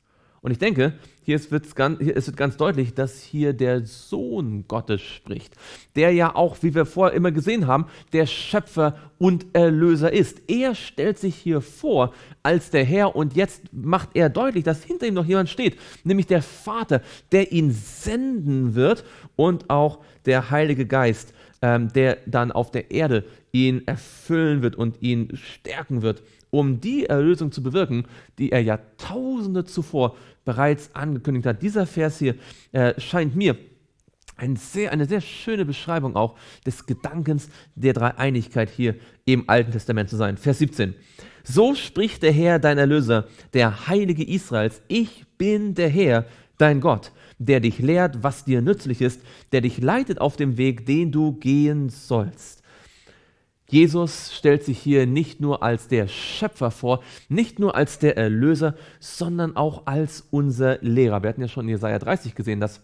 Und ich denke, hier, ist, wird's ganz, hier es wird ganz deutlich, dass hier der Sohn Gottes spricht, der ja auch, wie wir vorher immer gesehen haben, der Schöpfer und Erlöser ist. Er stellt sich hier vor als der Herr und jetzt macht er deutlich, dass hinter ihm noch jemand steht, nämlich der Vater, der ihn senden wird und auch der Heilige Geist, ähm, der dann auf der Erde ihn erfüllen wird und ihn stärken wird, um die Erlösung zu bewirken, die er Jahrtausende zuvor bereits angekündigt hat. Dieser Vers hier äh, scheint mir ein sehr, eine sehr schöne Beschreibung auch des Gedankens der Dreieinigkeit hier im Alten Testament zu sein. Vers 17. So spricht der Herr, dein Erlöser, der Heilige Israels. Ich bin der Herr, dein Gott, der dich lehrt, was dir nützlich ist, der dich leitet auf dem Weg, den du gehen sollst. Jesus stellt sich hier nicht nur als der Schöpfer vor, nicht nur als der Erlöser, sondern auch als unser Lehrer. Wir hatten ja schon in Jesaja 30 gesehen, dass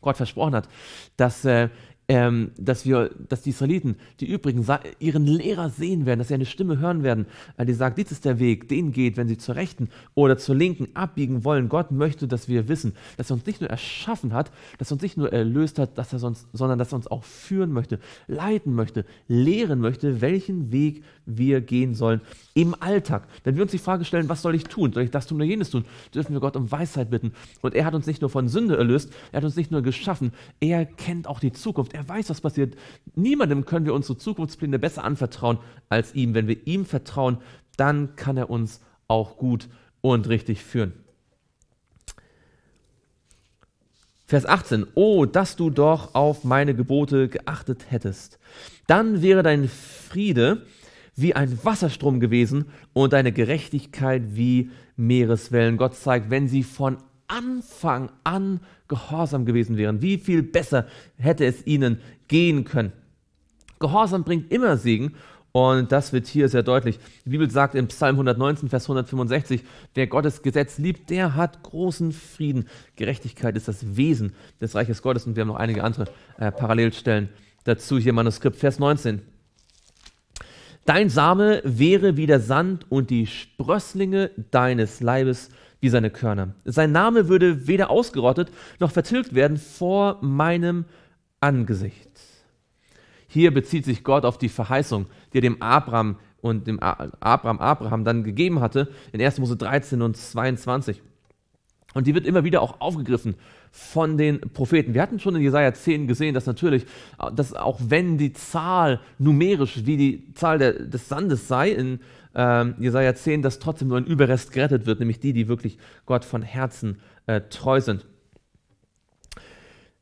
Gott versprochen hat, dass äh, ähm, dass wir, dass die Israeliten, die übrigen, ihren Lehrer sehen werden, dass sie eine Stimme hören werden, die sagt, dies ist der Weg, den geht, wenn sie zur Rechten oder zur Linken abbiegen wollen. Gott möchte, dass wir wissen, dass er uns nicht nur erschaffen hat, dass er uns nicht nur erlöst hat, dass er sonst, sondern dass er uns auch führen möchte, leiten möchte, lehren möchte, welchen Weg wir gehen sollen im Alltag. Wenn wir uns die Frage stellen, was soll ich tun? Soll ich das tun oder jenes tun? Dürfen wir Gott um Weisheit bitten. Und er hat uns nicht nur von Sünde erlöst, er hat uns nicht nur geschaffen, er kennt auch die Zukunft. Er weiß, was passiert. Niemandem können wir unsere Zukunftspläne besser anvertrauen als ihm. Wenn wir ihm vertrauen, dann kann er uns auch gut und richtig führen. Vers 18. Oh, dass du doch auf meine Gebote geachtet hättest. Dann wäre dein Friede wie ein Wasserstrom gewesen und deine Gerechtigkeit wie Meereswellen. Gott zeigt, wenn sie von Anfang an gehorsam gewesen wären, wie viel besser hätte es ihnen gehen können. Gehorsam bringt immer Segen und das wird hier sehr deutlich. Die Bibel sagt im Psalm 119, Vers 165, wer Gottes Gesetz liebt, der hat großen Frieden. Gerechtigkeit ist das Wesen des Reiches Gottes und wir haben noch einige andere äh, Parallelstellen dazu hier im Manuskript. Vers 19. Dein Same wäre wie der Sand und die Sprösslinge deines Leibes wie seine Körner. Sein Name würde weder ausgerottet noch vertilgt werden vor meinem Angesicht. Hier bezieht sich Gott auf die Verheißung, die er dem Abraham und dem Abraham, Abraham dann gegeben hatte in 1. Mose 13 und 22. Und die wird immer wieder auch aufgegriffen von den Propheten. Wir hatten schon in Jesaja 10 gesehen, dass natürlich, äh, dass auch wenn die Zahl numerisch wie die Zahl der, des Sandes sei in äh, Jesaja 10, dass trotzdem nur ein Überrest gerettet wird, nämlich die, die wirklich Gott von Herzen äh, treu sind.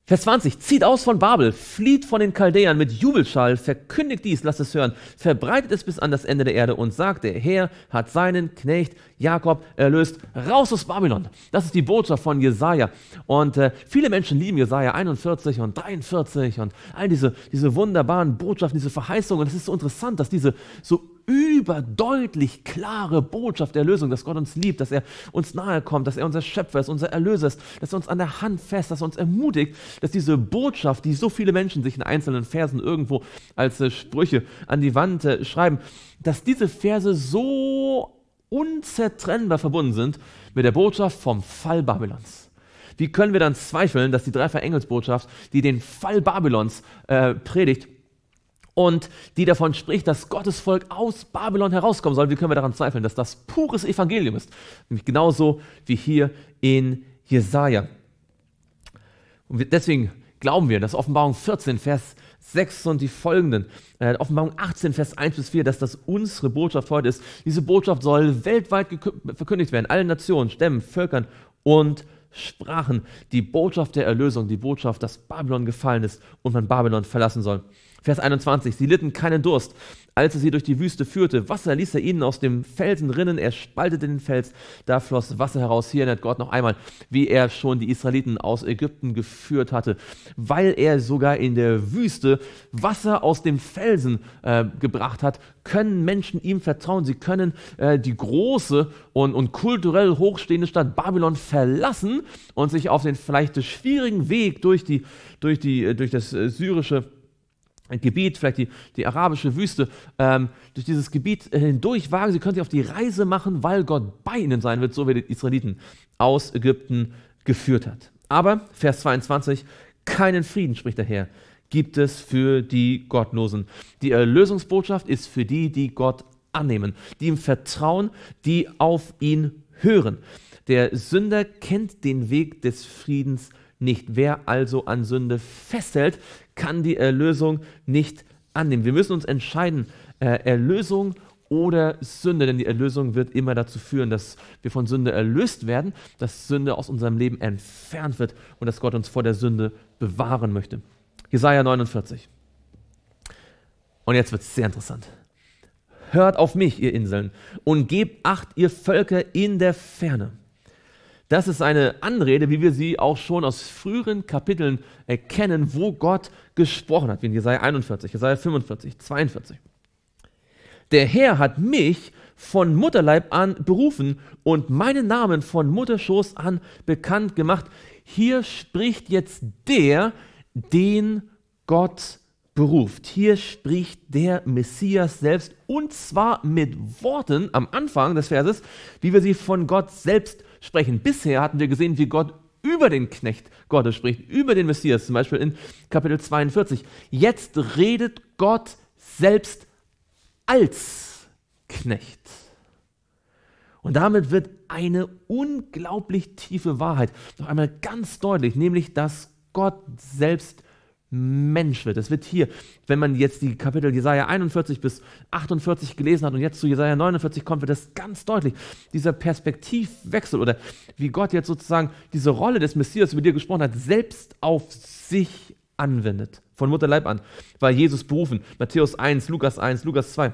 Vers 20, zieht aus von Babel, flieht von den Chaldäern mit Jubelschall, verkündigt dies, lasst es hören, verbreitet es bis an das Ende der Erde und sagt, der Herr hat seinen Knecht Jakob erlöst, äh, raus aus Babylon. Das ist die Botschaft von Jesaja. Und äh, viele Menschen lieben Jesaja 41 und 43 und all diese, diese wunderbaren Botschaften, diese Verheißungen. Und es ist so interessant, dass diese so überdeutlich klare Botschaft der Erlösung, dass Gott uns liebt, dass er uns nahe kommt, dass er unser Schöpfer ist, unser Erlöser ist, dass er uns an der Hand fest, dass er uns ermutigt, dass diese Botschaft, die so viele Menschen sich in einzelnen Versen irgendwo als äh, Sprüche an die Wand äh, schreiben, dass diese Verse so unzertrennbar verbunden sind mit der Botschaft vom Fall Babylons. Wie können wir dann zweifeln, dass die dreifache Engelsbotschaft, die den Fall Babylons äh, predigt und die davon spricht, dass Gottes Volk aus Babylon herauskommen soll, wie können wir daran zweifeln, dass das pures Evangelium ist? Nämlich genauso wie hier in Jesaja. Und deswegen glauben wir, dass Offenbarung 14, Vers 6 und die folgenden. Äh, Offenbarung 18, Vers 1 bis 4, dass das unsere Botschaft heute ist. Diese Botschaft soll weltweit verkündigt werden, allen Nationen, Stämmen, Völkern und Sprachen. Die Botschaft der Erlösung, die Botschaft, dass Babylon gefallen ist und man Babylon verlassen soll. Vers 21, sie litten keinen Durst, als er sie durch die Wüste führte. Wasser ließ er ihnen aus dem Felsen rinnen, er spaltete den Fels, da floss Wasser heraus. Hier erinnert Gott noch einmal, wie er schon die Israeliten aus Ägypten geführt hatte, weil er sogar in der Wüste Wasser aus dem Felsen äh, gebracht hat, können Menschen ihm vertrauen, sie können äh, die große und, und kulturell hochstehende Stadt Babylon verlassen und sich auf den vielleicht schwierigen Weg durch, die, durch, die, äh, durch das äh, syrische ein Gebiet, vielleicht die, die arabische Wüste, ähm, durch dieses Gebiet äh, hindurch wagen. Sie können sich auf die Reise machen, weil Gott bei ihnen sein wird, so wie die Israeliten aus Ägypten geführt hat. Aber, Vers 22, keinen Frieden, spricht der Herr, gibt es für die Gottlosen. Die Erlösungsbotschaft ist für die, die Gott annehmen, die ihm vertrauen, die auf ihn hören. Der Sünder kennt den Weg des Friedens nicht nicht. Wer also an Sünde fesselt, kann die Erlösung nicht annehmen. Wir müssen uns entscheiden, äh, Erlösung oder Sünde, denn die Erlösung wird immer dazu führen, dass wir von Sünde erlöst werden, dass Sünde aus unserem Leben entfernt wird und dass Gott uns vor der Sünde bewahren möchte. Jesaja 49. Und jetzt wird es sehr interessant. Hört auf mich, ihr Inseln, und gebt acht, ihr Völker in der Ferne. Das ist eine Anrede, wie wir sie auch schon aus früheren Kapiteln erkennen, wo Gott gesprochen hat, wie in Jesaja 41, Jesaja 45, 42. Der Herr hat mich von Mutterleib an berufen und meinen Namen von Mutterschoß an bekannt gemacht. Hier spricht jetzt der, den Gott beruft. Hier spricht der Messias selbst und zwar mit Worten am Anfang des Verses, wie wir sie von Gott selbst sprechen. Bisher hatten wir gesehen, wie Gott über den Knecht Gottes spricht, über den Messias, zum Beispiel in Kapitel 42. Jetzt redet Gott selbst als Knecht. Und damit wird eine unglaublich tiefe Wahrheit noch einmal ganz deutlich, nämlich dass Gott selbst Mensch wird. Es wird hier, wenn man jetzt die Kapitel Jesaja 41 bis 48 gelesen hat und jetzt zu Jesaja 49 kommt, wird das ganz deutlich. Dieser Perspektivwechsel oder wie Gott jetzt sozusagen diese Rolle des Messias, über die er gesprochen hat, selbst auf sich anwendet. Von Mutterleib an war Jesus berufen. Matthäus 1, Lukas 1, Lukas 2.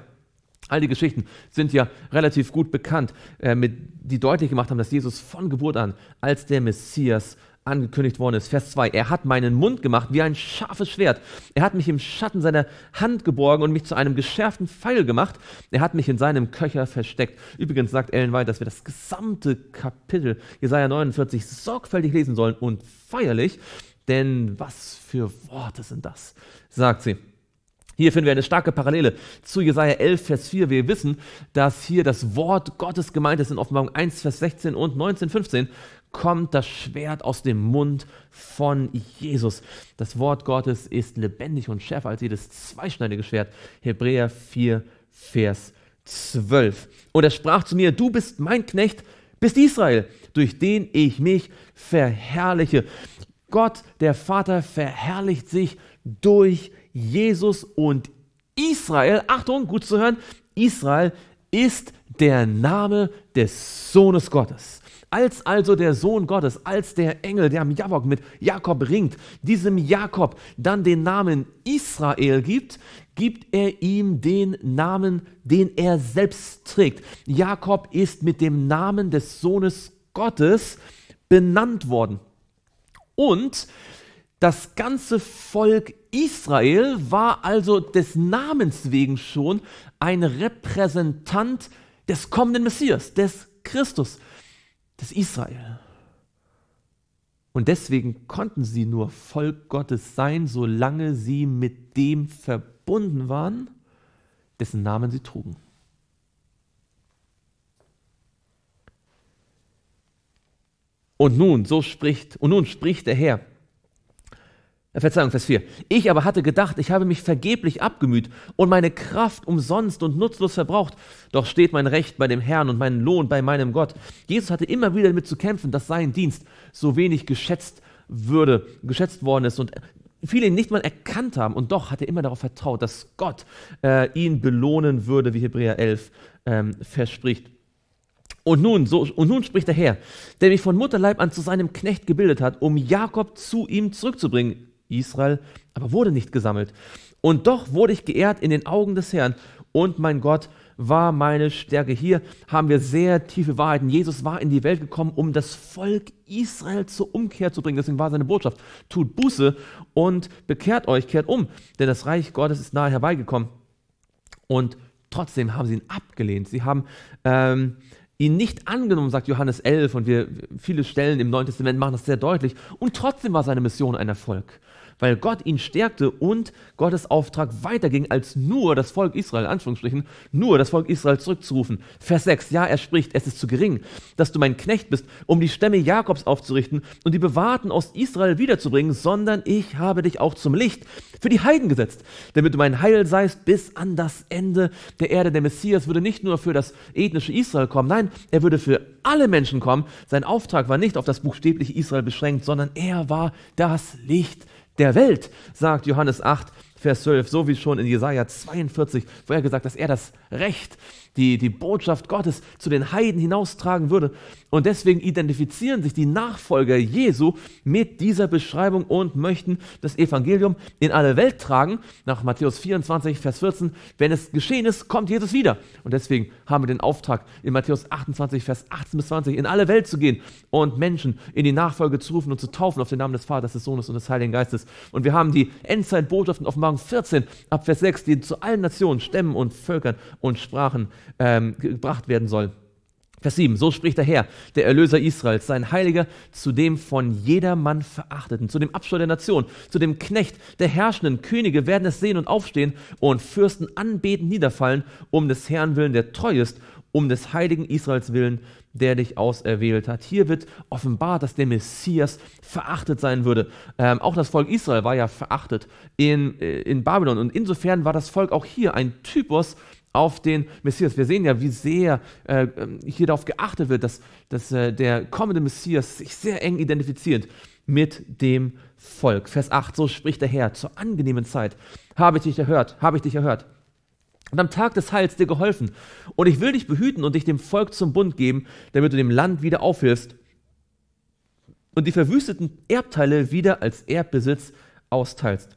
All die Geschichten sind ja relativ gut bekannt, äh, die deutlich gemacht haben, dass Jesus von Geburt an als der Messias angekündigt worden ist. Vers 2. Er hat meinen Mund gemacht wie ein scharfes Schwert. Er hat mich im Schatten seiner Hand geborgen und mich zu einem geschärften Pfeil gemacht. Er hat mich in seinem Köcher versteckt. Übrigens sagt Ellen White, dass wir das gesamte Kapitel Jesaja 49 sorgfältig lesen sollen und feierlich. Denn was für Worte sind das? sagt sie. Hier finden wir eine starke Parallele zu Jesaja 11, Vers 4. Wir wissen, dass hier das Wort Gottes gemeint ist in Offenbarung 1, Vers 16 und 19, 15 kommt das Schwert aus dem Mund von Jesus. Das Wort Gottes ist lebendig und schärfer als jedes zweischneidige Schwert. Hebräer 4, Vers 12. Und er sprach zu mir, du bist mein Knecht, bist Israel, durch den ich mich verherrliche. Gott, der Vater, verherrlicht sich durch Jesus und Israel. Achtung, gut zu hören, Israel ist der Name des Sohnes Gottes. Als also der Sohn Gottes, als der Engel, der am Jabok mit Jakob ringt, diesem Jakob dann den Namen Israel gibt, gibt er ihm den Namen, den er selbst trägt. Jakob ist mit dem Namen des Sohnes Gottes benannt worden. Und das ganze Volk Israel war also des Namens wegen schon ein Repräsentant des kommenden Messias, des Christus, des Israel. Und deswegen konnten sie nur Volk Gottes sein, solange sie mit dem verbunden waren, dessen Namen sie trugen. Und nun, so spricht, und nun spricht der Herr, Verzeihung, Vers 4. Ich aber hatte gedacht, ich habe mich vergeblich abgemüht und meine Kraft umsonst und nutzlos verbraucht. Doch steht mein Recht bei dem Herrn und mein Lohn bei meinem Gott. Jesus hatte immer wieder damit zu kämpfen, dass sein Dienst so wenig geschätzt würde, geschätzt worden ist und viele ihn nicht mal erkannt haben. Und doch hat er immer darauf vertraut, dass Gott äh, ihn belohnen würde, wie Hebräer 11 ähm, verspricht. Und nun, so, und nun spricht der Herr, der mich von Mutterleib an zu seinem Knecht gebildet hat, um Jakob zu ihm zurückzubringen Israel, aber wurde nicht gesammelt. Und doch wurde ich geehrt in den Augen des Herrn. Und mein Gott war meine Stärke. Hier haben wir sehr tiefe Wahrheiten. Jesus war in die Welt gekommen, um das Volk Israel zur Umkehr zu bringen. Deswegen war seine Botschaft, tut Buße und bekehrt euch, kehrt um, denn das Reich Gottes ist nahe herbeigekommen. Und trotzdem haben sie ihn abgelehnt. Sie haben ähm, ihn nicht angenommen, sagt Johannes 11. Und wir, viele Stellen im Neuen Testament machen das sehr deutlich. Und trotzdem war seine Mission ein Erfolg weil Gott ihn stärkte und Gottes Auftrag weiterging, als nur das Volk Israel, Anführungsstrichen, nur das Volk Israel zurückzurufen. Vers 6, ja, er spricht, es ist zu gering, dass du mein Knecht bist, um die Stämme Jakobs aufzurichten und die Bewahrten aus Israel wiederzubringen, sondern ich habe dich auch zum Licht für die Heiden gesetzt, damit du mein Heil seist bis an das Ende der Erde. Der Messias würde nicht nur für das ethnische Israel kommen, nein, er würde für alle Menschen kommen. Sein Auftrag war nicht auf das buchstäbliche Israel beschränkt, sondern er war das Licht der Welt, sagt Johannes 8, Vers 12, so wie schon in Jesaja 42 vorher gesagt, dass er das Recht die, die Botschaft Gottes zu den Heiden hinaustragen würde. Und deswegen identifizieren sich die Nachfolger Jesu mit dieser Beschreibung und möchten das Evangelium in alle Welt tragen. Nach Matthäus 24, Vers 14, wenn es geschehen ist, kommt Jesus wieder. Und deswegen haben wir den Auftrag, in Matthäus 28, Vers 18 bis 20, in alle Welt zu gehen und Menschen in die Nachfolge zu rufen und zu taufen auf den Namen des Vaters, des Sohnes und des Heiligen Geistes. Und wir haben die Endzeitbotschaften in Offenbarung 14, ab Vers 6, die zu allen Nationen, Stämmen und Völkern und Sprachen ähm, gebracht werden soll. Vers 7, so spricht der Herr, der Erlöser Israels, sein Heiliger, zu dem von jedermann Verachteten, zu dem Abscheu der Nation, zu dem Knecht der herrschenden Könige werden es sehen und aufstehen und Fürsten anbeten, niederfallen, um des Herrn willen, der treu ist, um des heiligen Israels willen, der dich auserwählt hat. Hier wird offenbart, dass der Messias verachtet sein würde. Ähm, auch das Volk Israel war ja verachtet in, äh, in Babylon. Und insofern war das Volk auch hier ein Typus auf den Messias. Wir sehen ja, wie sehr äh, hier darauf geachtet wird, dass, dass äh, der kommende Messias sich sehr eng identifiziert mit dem Volk. Vers 8, so spricht der Herr, zur angenehmen Zeit habe ich dich erhört, habe ich dich erhört. Und am Tag des Heils dir geholfen. Und ich will dich behüten und dich dem Volk zum Bund geben, damit du dem Land wieder aufhilfst und die verwüsteten Erbteile wieder als Erbbesitz austeilst.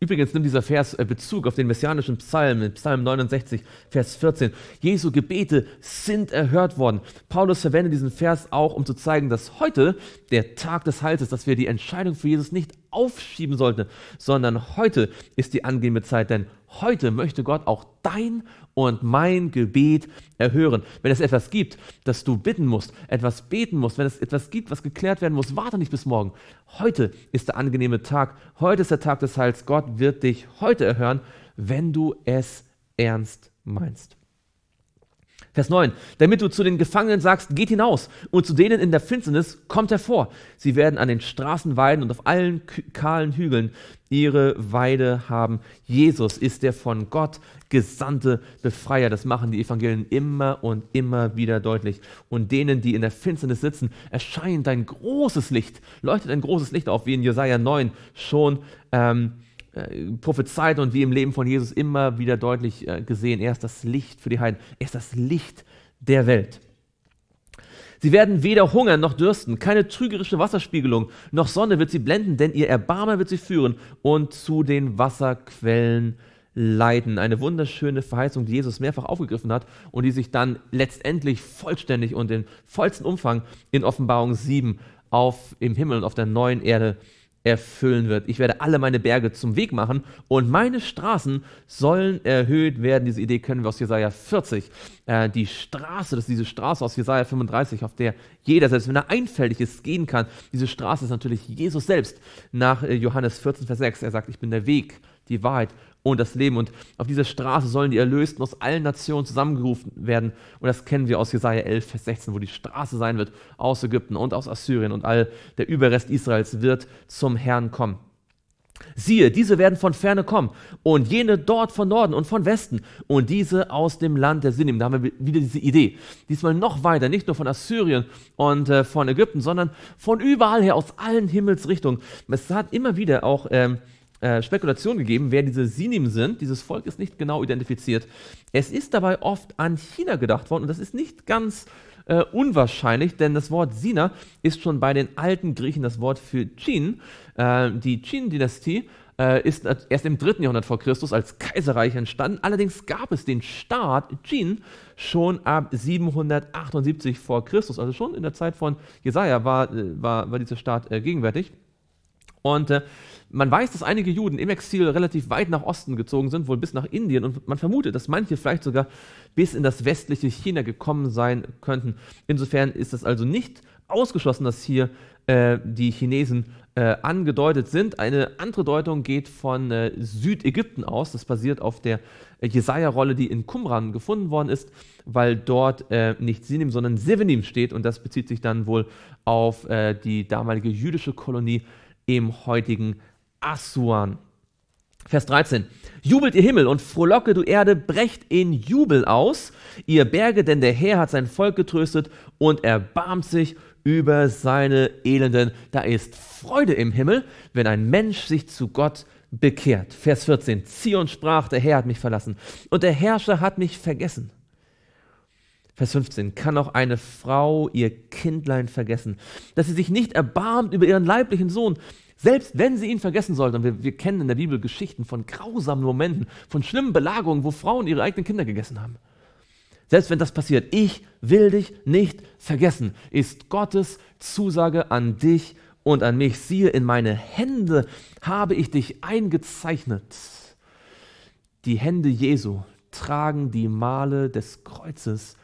Übrigens nimmt dieser Vers äh, Bezug auf den messianischen Psalm, Psalm 69, Vers 14. Jesu Gebete sind erhört worden. Paulus verwendet diesen Vers auch, um zu zeigen, dass heute der Tag des Heils ist, dass wir die Entscheidung für Jesus nicht aufschieben sollten, sondern heute ist die angehende Zeit, denn Heute möchte Gott auch dein und mein Gebet erhören. Wenn es etwas gibt, das du bitten musst, etwas beten musst, wenn es etwas gibt, was geklärt werden muss, warte nicht bis morgen. Heute ist der angenehme Tag. Heute ist der Tag des Heils. Gott wird dich heute erhören, wenn du es ernst meinst. Vers 9. Damit du zu den Gefangenen sagst, geht hinaus, und zu denen in der Finsternis kommt hervor. Sie werden an den Straßen weiden und auf allen kahlen Hügeln ihre Weide haben. Jesus ist der von Gott gesandte Befreier. Das machen die Evangelien immer und immer wieder deutlich. Und denen, die in der Finsternis sitzen, erscheint ein großes Licht, leuchtet ein großes Licht auf, wie in Jesaja 9 schon. Ähm, äh, prophezeit und wie im Leben von Jesus immer wieder deutlich äh, gesehen. Er ist das Licht für die Heiden. Er ist das Licht der Welt. Sie werden weder hungern noch dürsten, keine trügerische Wasserspiegelung, noch Sonne wird sie blenden, denn ihr Erbarmer wird sie führen und zu den Wasserquellen leiten. Eine wunderschöne Verheißung, die Jesus mehrfach aufgegriffen hat und die sich dann letztendlich vollständig und im vollsten Umfang in Offenbarung 7 auf, im Himmel und auf der neuen Erde erfüllen wird. Ich werde alle meine Berge zum Weg machen und meine Straßen sollen erhöht werden. Diese Idee können wir aus Jesaja 40. Äh, die Straße, das ist diese Straße aus Jesaja 35, auf der jeder, selbst wenn er einfältig ist, gehen kann. Diese Straße ist natürlich Jesus selbst. Nach äh, Johannes 14, Vers 6, er sagt, ich bin der Weg, die Wahrheit und das Leben. Und auf dieser Straße sollen die Erlösten aus allen Nationen zusammengerufen werden. Und das kennen wir aus Jesaja 11, Vers 16, wo die Straße sein wird aus Ägypten und aus Assyrien und all der Überrest Israels wird zum Herrn kommen. Siehe, diese werden von ferne kommen und jene dort von Norden und von Westen und diese aus dem Land der Sinim. Da haben wir wieder diese Idee. Diesmal noch weiter, nicht nur von Assyrien und äh, von Ägypten, sondern von überall her, aus allen Himmelsrichtungen. Es hat immer wieder auch ähm, äh, Spekulationen gegeben, wer diese Sinim sind. Dieses Volk ist nicht genau identifiziert. Es ist dabei oft an China gedacht worden und das ist nicht ganz äh, unwahrscheinlich, denn das Wort Sina ist schon bei den alten Griechen das Wort für Qin. Äh, die Qin-Dynastie äh, ist erst im 3. Jahrhundert vor Christus als Kaiserreich entstanden. Allerdings gab es den Staat Jin schon ab 778 vor Christus. Also schon in der Zeit von Jesaja war, äh, war, war dieser Staat äh, gegenwärtig. Und äh, man weiß, dass einige Juden im Exil relativ weit nach Osten gezogen sind, wohl bis nach Indien. Und man vermutet, dass manche vielleicht sogar bis in das westliche China gekommen sein könnten. Insofern ist es also nicht ausgeschlossen, dass hier äh, die Chinesen äh, angedeutet sind. Eine andere Deutung geht von äh, Südägypten aus. Das basiert auf der Jesaja-Rolle, die in Qumran gefunden worden ist, weil dort äh, nicht Sinim, sondern Sevenim steht. Und das bezieht sich dann wohl auf äh, die damalige jüdische Kolonie im heutigen Assuan. Vers 13. Jubelt ihr Himmel und frohlocke du Erde, brecht in Jubel aus, ihr Berge, denn der Herr hat sein Volk getröstet und erbarmt sich über seine Elenden. Da ist Freude im Himmel, wenn ein Mensch sich zu Gott bekehrt. Vers 14. Zion sprach, der Herr hat mich verlassen und der Herrscher hat mich vergessen. Vers 15, kann auch eine Frau ihr Kindlein vergessen, dass sie sich nicht erbarmt über ihren leiblichen Sohn, selbst wenn sie ihn vergessen sollte. Und wir, wir kennen in der Bibel Geschichten von grausamen Momenten, von schlimmen Belagerungen, wo Frauen ihre eigenen Kinder gegessen haben. Selbst wenn das passiert, ich will dich nicht vergessen, ist Gottes Zusage an dich und an mich. Siehe, in meine Hände habe ich dich eingezeichnet. Die Hände Jesu tragen die Male des Kreuzes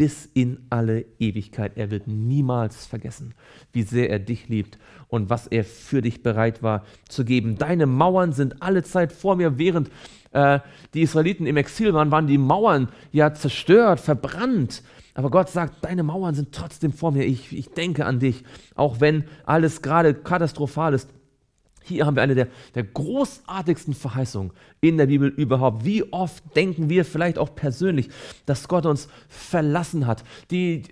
bis in alle Ewigkeit. Er wird niemals vergessen, wie sehr er dich liebt und was er für dich bereit war zu geben. Deine Mauern sind alle Zeit vor mir. Während äh, die Israeliten im Exil waren, waren die Mauern ja zerstört, verbrannt. Aber Gott sagt, deine Mauern sind trotzdem vor mir. Ich, ich denke an dich, auch wenn alles gerade katastrophal ist. Hier haben wir eine der, der, großartigsten Verheißungen in der Bibel überhaupt. Wie oft denken wir vielleicht auch persönlich, dass Gott uns verlassen hat. Die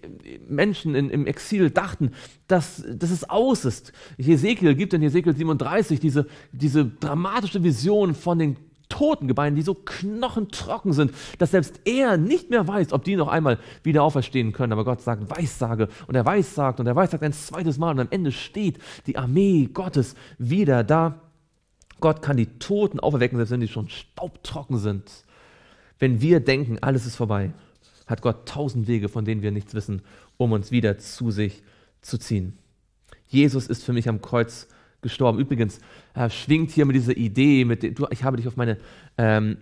Menschen in, im Exil dachten, dass, dass es aus ist. Jesekiel gibt in Jesekiel 37 diese, diese dramatische Vision von den Totengebeinen, die so knochentrocken sind, dass selbst er nicht mehr weiß, ob die noch einmal wieder auferstehen können. Aber Gott sagt Weissage und er weissagt und er weissagt ein zweites Mal und am Ende steht die Armee Gottes wieder da. Gott kann die Toten auferwecken, selbst wenn die schon staubtrocken sind. Wenn wir denken, alles ist vorbei, hat Gott tausend Wege, von denen wir nichts wissen, um uns wieder zu sich zu ziehen. Jesus ist für mich am Kreuz gestorben. Übrigens äh, schwingt hier mit dieser Idee, mit du, ich habe dich auf meine, ähm,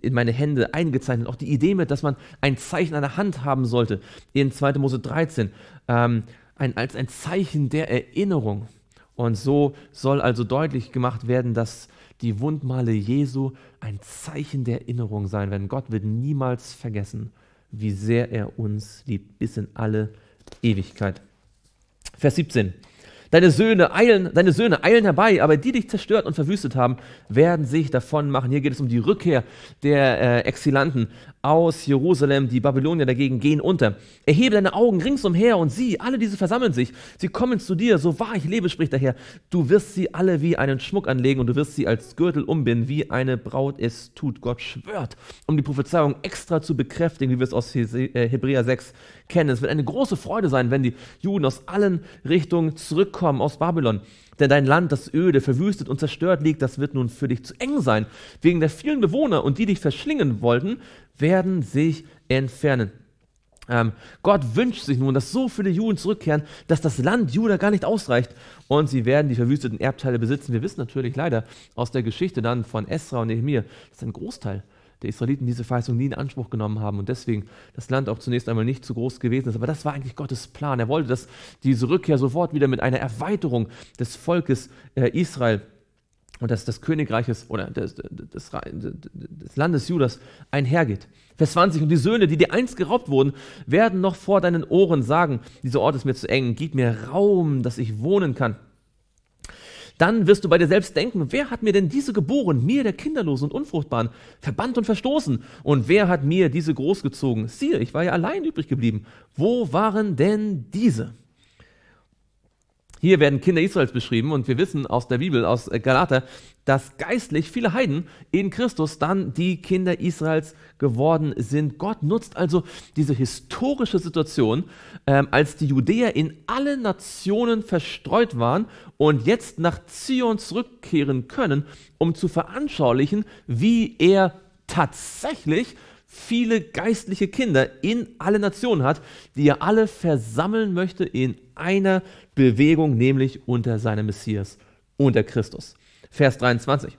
in meine Hände eingezeichnet, auch die Idee mit, dass man ein Zeichen an der Hand haben sollte, in 2. Mose 13, ähm, ein, als ein Zeichen der Erinnerung. Und so soll also deutlich gemacht werden, dass die Wundmale Jesu ein Zeichen der Erinnerung sein werden. Gott wird niemals vergessen, wie sehr er uns liebt, bis in alle Ewigkeit. Vers 17. Deine Söhne eilen, deine Söhne eilen herbei, aber die, die dich zerstört und verwüstet haben, werden sich davon machen. Hier geht es um die Rückkehr der äh, Exilanten aus Jerusalem, die Babylonier dagegen gehen unter. Erhebe deine Augen ringsumher und sieh, alle diese versammeln sich. Sie kommen zu dir, so wahr ich lebe, spricht der Herr. Du wirst sie alle wie einen Schmuck anlegen und du wirst sie als Gürtel umbinden, wie eine Braut es tut. Gott schwört, um die Prophezeiung extra zu bekräftigen, wie wir es aus äh, Hebräer 6 kennen. Es wird eine große Freude sein, wenn die Juden aus allen Richtungen zurückkommen aus Babylon. Denn dein Land, das öde, verwüstet und zerstört liegt, das wird nun für dich zu eng sein. Wegen der vielen Bewohner und die dich verschlingen wollten, werden sich entfernen. Ähm, Gott wünscht sich nun, dass so viele Juden zurückkehren, dass das Land Juda gar nicht ausreicht und sie werden die verwüsteten Erbteile besitzen. Wir wissen natürlich leider aus der Geschichte dann von Esra und Nehemiah, dass ein Großteil der Israeliten diese Verheißung nie in Anspruch genommen haben und deswegen das Land auch zunächst einmal nicht zu groß gewesen ist. Aber das war eigentlich Gottes Plan. Er wollte, dass diese Rückkehr sofort wieder mit einer Erweiterung des Volkes äh, Israel und des, des Königreiches oder des, des, des, Landes Judas einhergeht. Vers 20, und die Söhne, die dir einst geraubt wurden, werden noch vor deinen Ohren sagen, dieser Ort ist mir zu eng, gib mir Raum, dass ich wohnen kann. Dann wirst du bei dir selbst denken, wer hat mir denn diese geboren, mir der Kinderlosen und Unfruchtbaren, verbannt und verstoßen? Und wer hat mir diese großgezogen? Siehe, ich war ja allein übrig geblieben. Wo waren denn diese? Hier werden Kinder Israels beschrieben und wir wissen aus der Bibel, aus äh, Galater, dass geistlich viele Heiden in Christus dann die Kinder Israels geworden sind. Gott nutzt also diese historische Situation, ähm, als die Judäer in alle Nationen verstreut waren und jetzt nach Zion zurückkehren können, um zu veranschaulichen, wie er tatsächlich viele geistliche Kinder in alle Nationen hat, die er alle versammeln möchte in einer Bewegung, nämlich unter seinem Messias, unter Christus. Vers 23.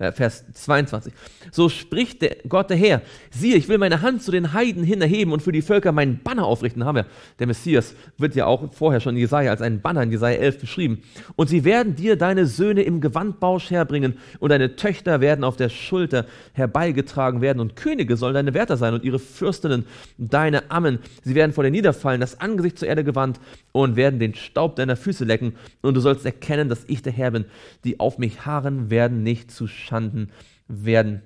Äh, Vers 22. So spricht der Gott der Herr, siehe, ich will meine Hand zu den Heiden hin erheben und für die Völker meinen Banner aufrichten. Haben wir, der Messias wird ja auch vorher schon in Jesaja als einen Banner in Jesaja 11 beschrieben. Und sie werden dir deine Söhne im Gewandbausch herbringen und deine Töchter werden auf der Schulter herbeigetragen werden und Könige sollen deine Wärter sein und ihre Fürstinnen deine Ammen. Sie werden vor dir niederfallen, das Angesicht zur Erde gewandt und werden den Staub deiner Füße lecken und du sollst erkennen, dass ich der Herr bin. Die auf mich harren werden nicht zu abgeschanden werden.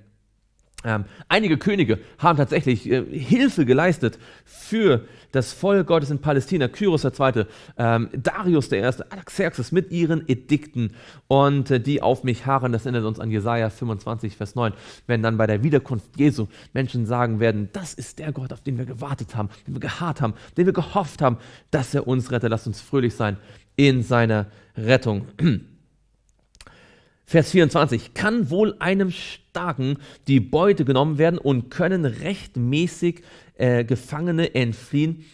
Ähm, einige Könige haben tatsächlich äh, Hilfe geleistet für das Volk Gottes in Palästina. Kyros II., ähm, Darius I., Alexerxes mit ihren Edikten und äh, die auf mich harren. Das erinnert uns an Jesaja 25, Vers 9. Wenn dann bei der Wiederkunft Jesu Menschen sagen werden: Das ist der Gott, auf den wir gewartet haben, den wir geharrt haben, den wir gehofft haben, dass er uns rette. Lasst uns fröhlich sein in seiner Rettung. Vers 24, kann wohl einem Starken die Beute genommen werden und können rechtmäßig äh, Gefangene entfliehen?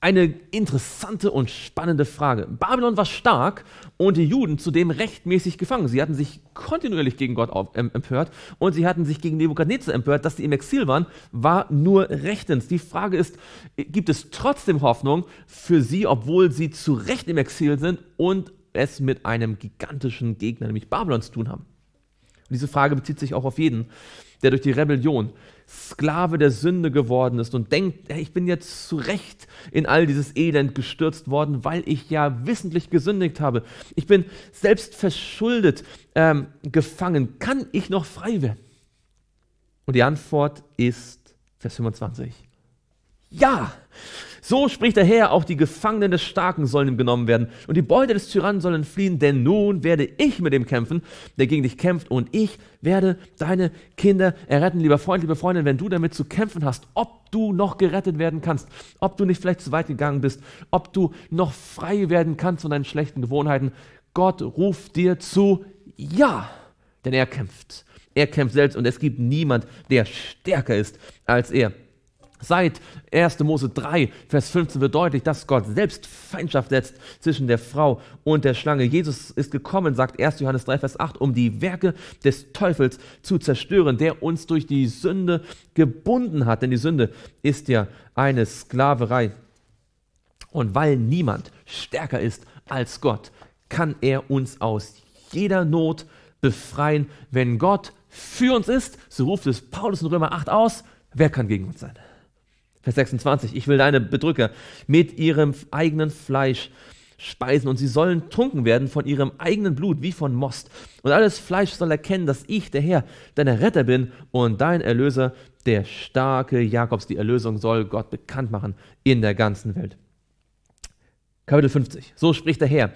Eine interessante und spannende Frage. Babylon war stark und die Juden zudem rechtmäßig gefangen. Sie hatten sich kontinuierlich gegen Gott auf, ähm, empört und sie hatten sich gegen Nebukadnezar empört. Dass sie im Exil waren, war nur rechtens. Die Frage ist, äh, gibt es trotzdem Hoffnung für sie, obwohl sie zu Recht im Exil sind und es mit einem gigantischen Gegner, nämlich Babylon, zu tun haben. Und diese Frage bezieht sich auch auf jeden, der durch die Rebellion Sklave der Sünde geworden ist und denkt, hey, ich bin jetzt zu Recht in all dieses Elend gestürzt worden, weil ich ja wissentlich gesündigt habe. Ich bin selbst verschuldet ähm, gefangen. Kann ich noch frei werden? Und die Antwort ist Vers 25. Ja! So spricht der Herr, auch die Gefangenen des Starken sollen ihm genommen werden und die Beute des Tyrannen sollen fliehen, denn nun werde ich mit dem kämpfen, der gegen dich kämpft und ich werde deine Kinder erretten. Lieber Freund, liebe Freundin, wenn du damit zu kämpfen hast, ob du noch gerettet werden kannst, ob du nicht vielleicht zu weit gegangen bist, ob du noch frei werden kannst von deinen schlechten Gewohnheiten, Gott ruft dir zu, ja, denn er kämpft. Er kämpft selbst und es gibt niemand, der stärker ist als er. Seit 1. Mose 3, Vers 15 wird deutlich, dass Gott selbst Feindschaft setzt zwischen der Frau und der Schlange. Jesus ist gekommen, sagt 1. Johannes 3, Vers 8, um die Werke des Teufels zu zerstören, der uns durch die Sünde gebunden hat. Denn die Sünde ist ja eine Sklaverei. Und weil niemand stärker ist als Gott, kann er uns aus jeder Not befreien. Wenn Gott für uns ist, so ruft es Paulus in Römer 8 aus, wer kann gegen uns sein? Vers 26, ich will deine Bedrücker mit ihrem eigenen Fleisch speisen und sie sollen trunken werden von ihrem eigenen Blut wie von Most. Und alles Fleisch soll erkennen, dass ich, der Herr, dein Retter bin und dein Erlöser, der starke Jakobs. Die Erlösung soll Gott bekannt machen in der ganzen Welt. Kapitel 50, so spricht der Herr.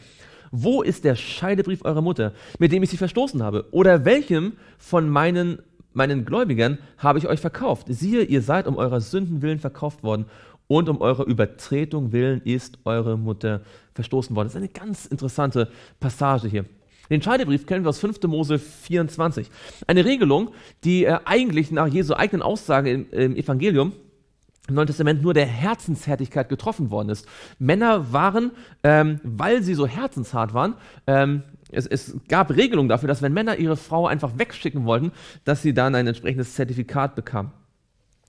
Wo ist der Scheidebrief eurer Mutter, mit dem ich sie verstoßen habe? Oder welchem von meinen meinen Gläubigern habe ich euch verkauft. Siehe, ihr seid um eurer Sünden willen verkauft worden und um eurer Übertretung willen ist eure Mutter verstoßen worden. Das ist eine ganz interessante Passage hier. Den Scheidebrief kennen wir aus 5. Mose 24. Eine Regelung, die äh, eigentlich nach Jesu eigenen Aussagen im Evangelium im Neuen Testament nur der Herzenshärtigkeit getroffen worden ist. Männer waren, ähm, weil sie so herzenshart waren, ähm, es, es, gab Regelungen dafür, dass wenn Männer ihre Frau einfach wegschicken wollten, dass sie dann ein entsprechendes Zertifikat bekamen.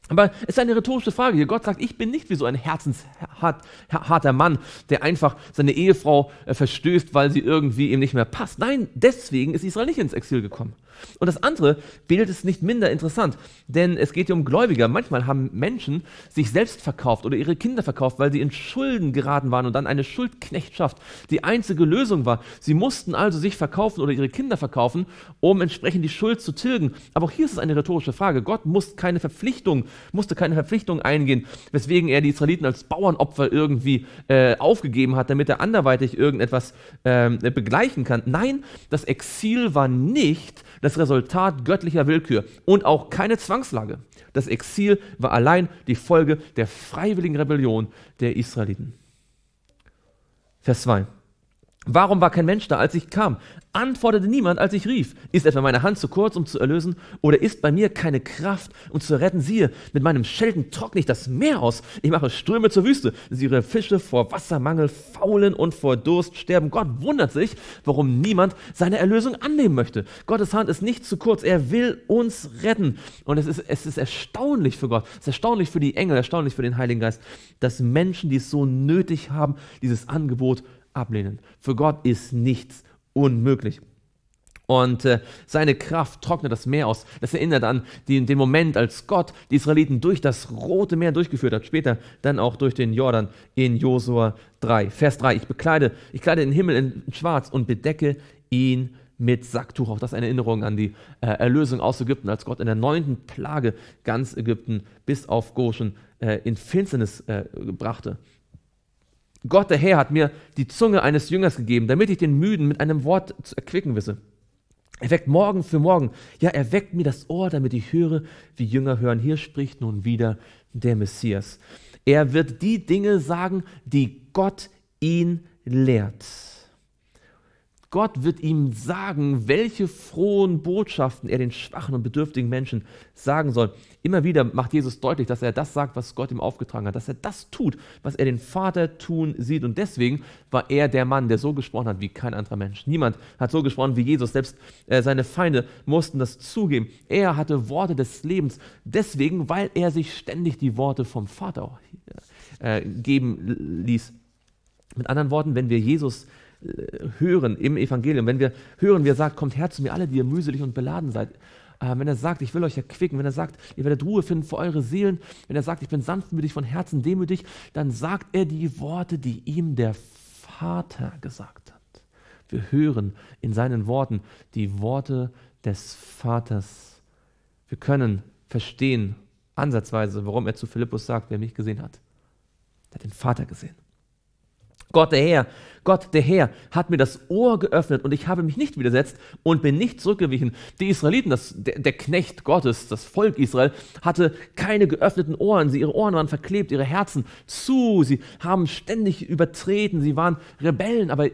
Aber es ist eine rhetorische Frage hier. Gott sagt, ich bin nicht wie so ein herzensharter Mann, der einfach seine Ehefrau äh, verstößt, weil sie irgendwie ihm nicht mehr passt. Nein, deswegen ist Israel nicht ins Exil gekommen. Und das andere, Bild ist nicht minder interessant, denn es geht hier um Gläubiger. Manchmal haben Menschen sich selbst verkauft oder ihre Kinder verkauft, weil sie in Schulden geraten waren und dann eine Schuldknechtschaft die einzige Lösung war. Sie mussten also sich verkaufen oder ihre Kinder verkaufen, um entsprechend die Schuld zu tilgen. Aber auch hier ist es eine rhetorische Frage. Gott muss keine Verpflichtung, musste keine Verpflichtung eingehen, weswegen er die Israeliten als Bauernopfer irgendwie äh, aufgegeben hat, damit er anderweitig irgendetwas äh, begleichen kann. Nein, das Exil war nicht das Resultat göttlicher Willkür und auch keine Zwangslage. Das Exil war allein die Folge der freiwilligen Rebellion der Israeliten. Vers 2. Warum war kein Mensch da, als ich kam? Antwortete niemand, als ich rief. Ist etwa meine Hand zu kurz, um zu erlösen? Oder ist bei mir keine Kraft, um zu retten? Siehe, mit meinem Schelten trockne ich das Meer aus. Ich mache Ströme zur Wüste. dass ihre Fische vor Wassermangel faulen und vor Durst sterben. Gott wundert sich, warum niemand seine Erlösung annehmen möchte. Gottes Hand ist nicht zu kurz. Er will uns retten. Und es ist, es ist erstaunlich für Gott. Es ist erstaunlich für die Engel, erstaunlich für den Heiligen Geist, dass Menschen, die es so nötig haben, dieses Angebot ablehnen. Für Gott ist nichts unmöglich. Und äh, seine Kraft trocknet das Meer aus. Das erinnert an den Moment, als Gott die Israeliten durch das Rote Meer durchgeführt hat. Später dann auch durch den Jordan in Josua 3. Vers 3. Ich bekleide, ich kleide den Himmel in schwarz und bedecke ihn mit Sacktuch. Auch das ist eine Erinnerung an die äh, Erlösung aus Ägypten, als Gott in der neunten Plage ganz Ägypten bis auf Goshen äh, in Finsternis brachte. Gott der Herr hat mir die Zunge eines Jüngers gegeben, damit ich den Müden mit einem Wort zu erquicken wisse. Er weckt morgen für morgen. Ja, er weckt mir das Ohr, damit ich höre, wie Jünger hören. Hier spricht nun wieder der Messias. Er wird die Dinge sagen, die Gott ihn lehrt. Gott wird ihm sagen, welche frohen Botschaften er den schwachen und bedürftigen Menschen sagen soll. Immer wieder macht Jesus deutlich, dass er das sagt, was Gott ihm aufgetragen hat, dass er das tut, was er den Vater tun sieht. Und deswegen war er der Mann, der so gesprochen hat wie kein anderer Mensch. Niemand hat so gesprochen wie Jesus. Selbst äh, seine Feinde mussten das zugeben. Er hatte Worte des Lebens. Deswegen, weil er sich ständig die Worte vom Vater äh, geben ließ. Mit anderen Worten, wenn wir Jesus hören im Evangelium, wenn wir hören, wie er sagt, kommt her zu mir alle, die ihr mühselig und beladen seid, äh, wenn er sagt, ich will euch erquicken, wenn er sagt, ihr werdet Ruhe finden für eure Seelen, wenn er sagt, ich bin sanftmütig von Herzen demütig, dann sagt er die Worte, die ihm der Vater gesagt hat. Wir hören in seinen Worten die Worte des Vaters. Wir können verstehen ansatzweise, warum er zu Philippus sagt, wer mich gesehen hat, der hat den Vater gesehen. Gott der Herr, Gott der Herr hat mir das Ohr geöffnet und ich habe mich nicht widersetzt und bin nicht zurückgewichen. Die Israeliten, das, der, der, Knecht Gottes, das Volk Israel, hatte keine geöffneten Ohren. Sie, ihre Ohren waren verklebt, ihre Herzen zu. Sie haben ständig übertreten, sie waren Rebellen, aber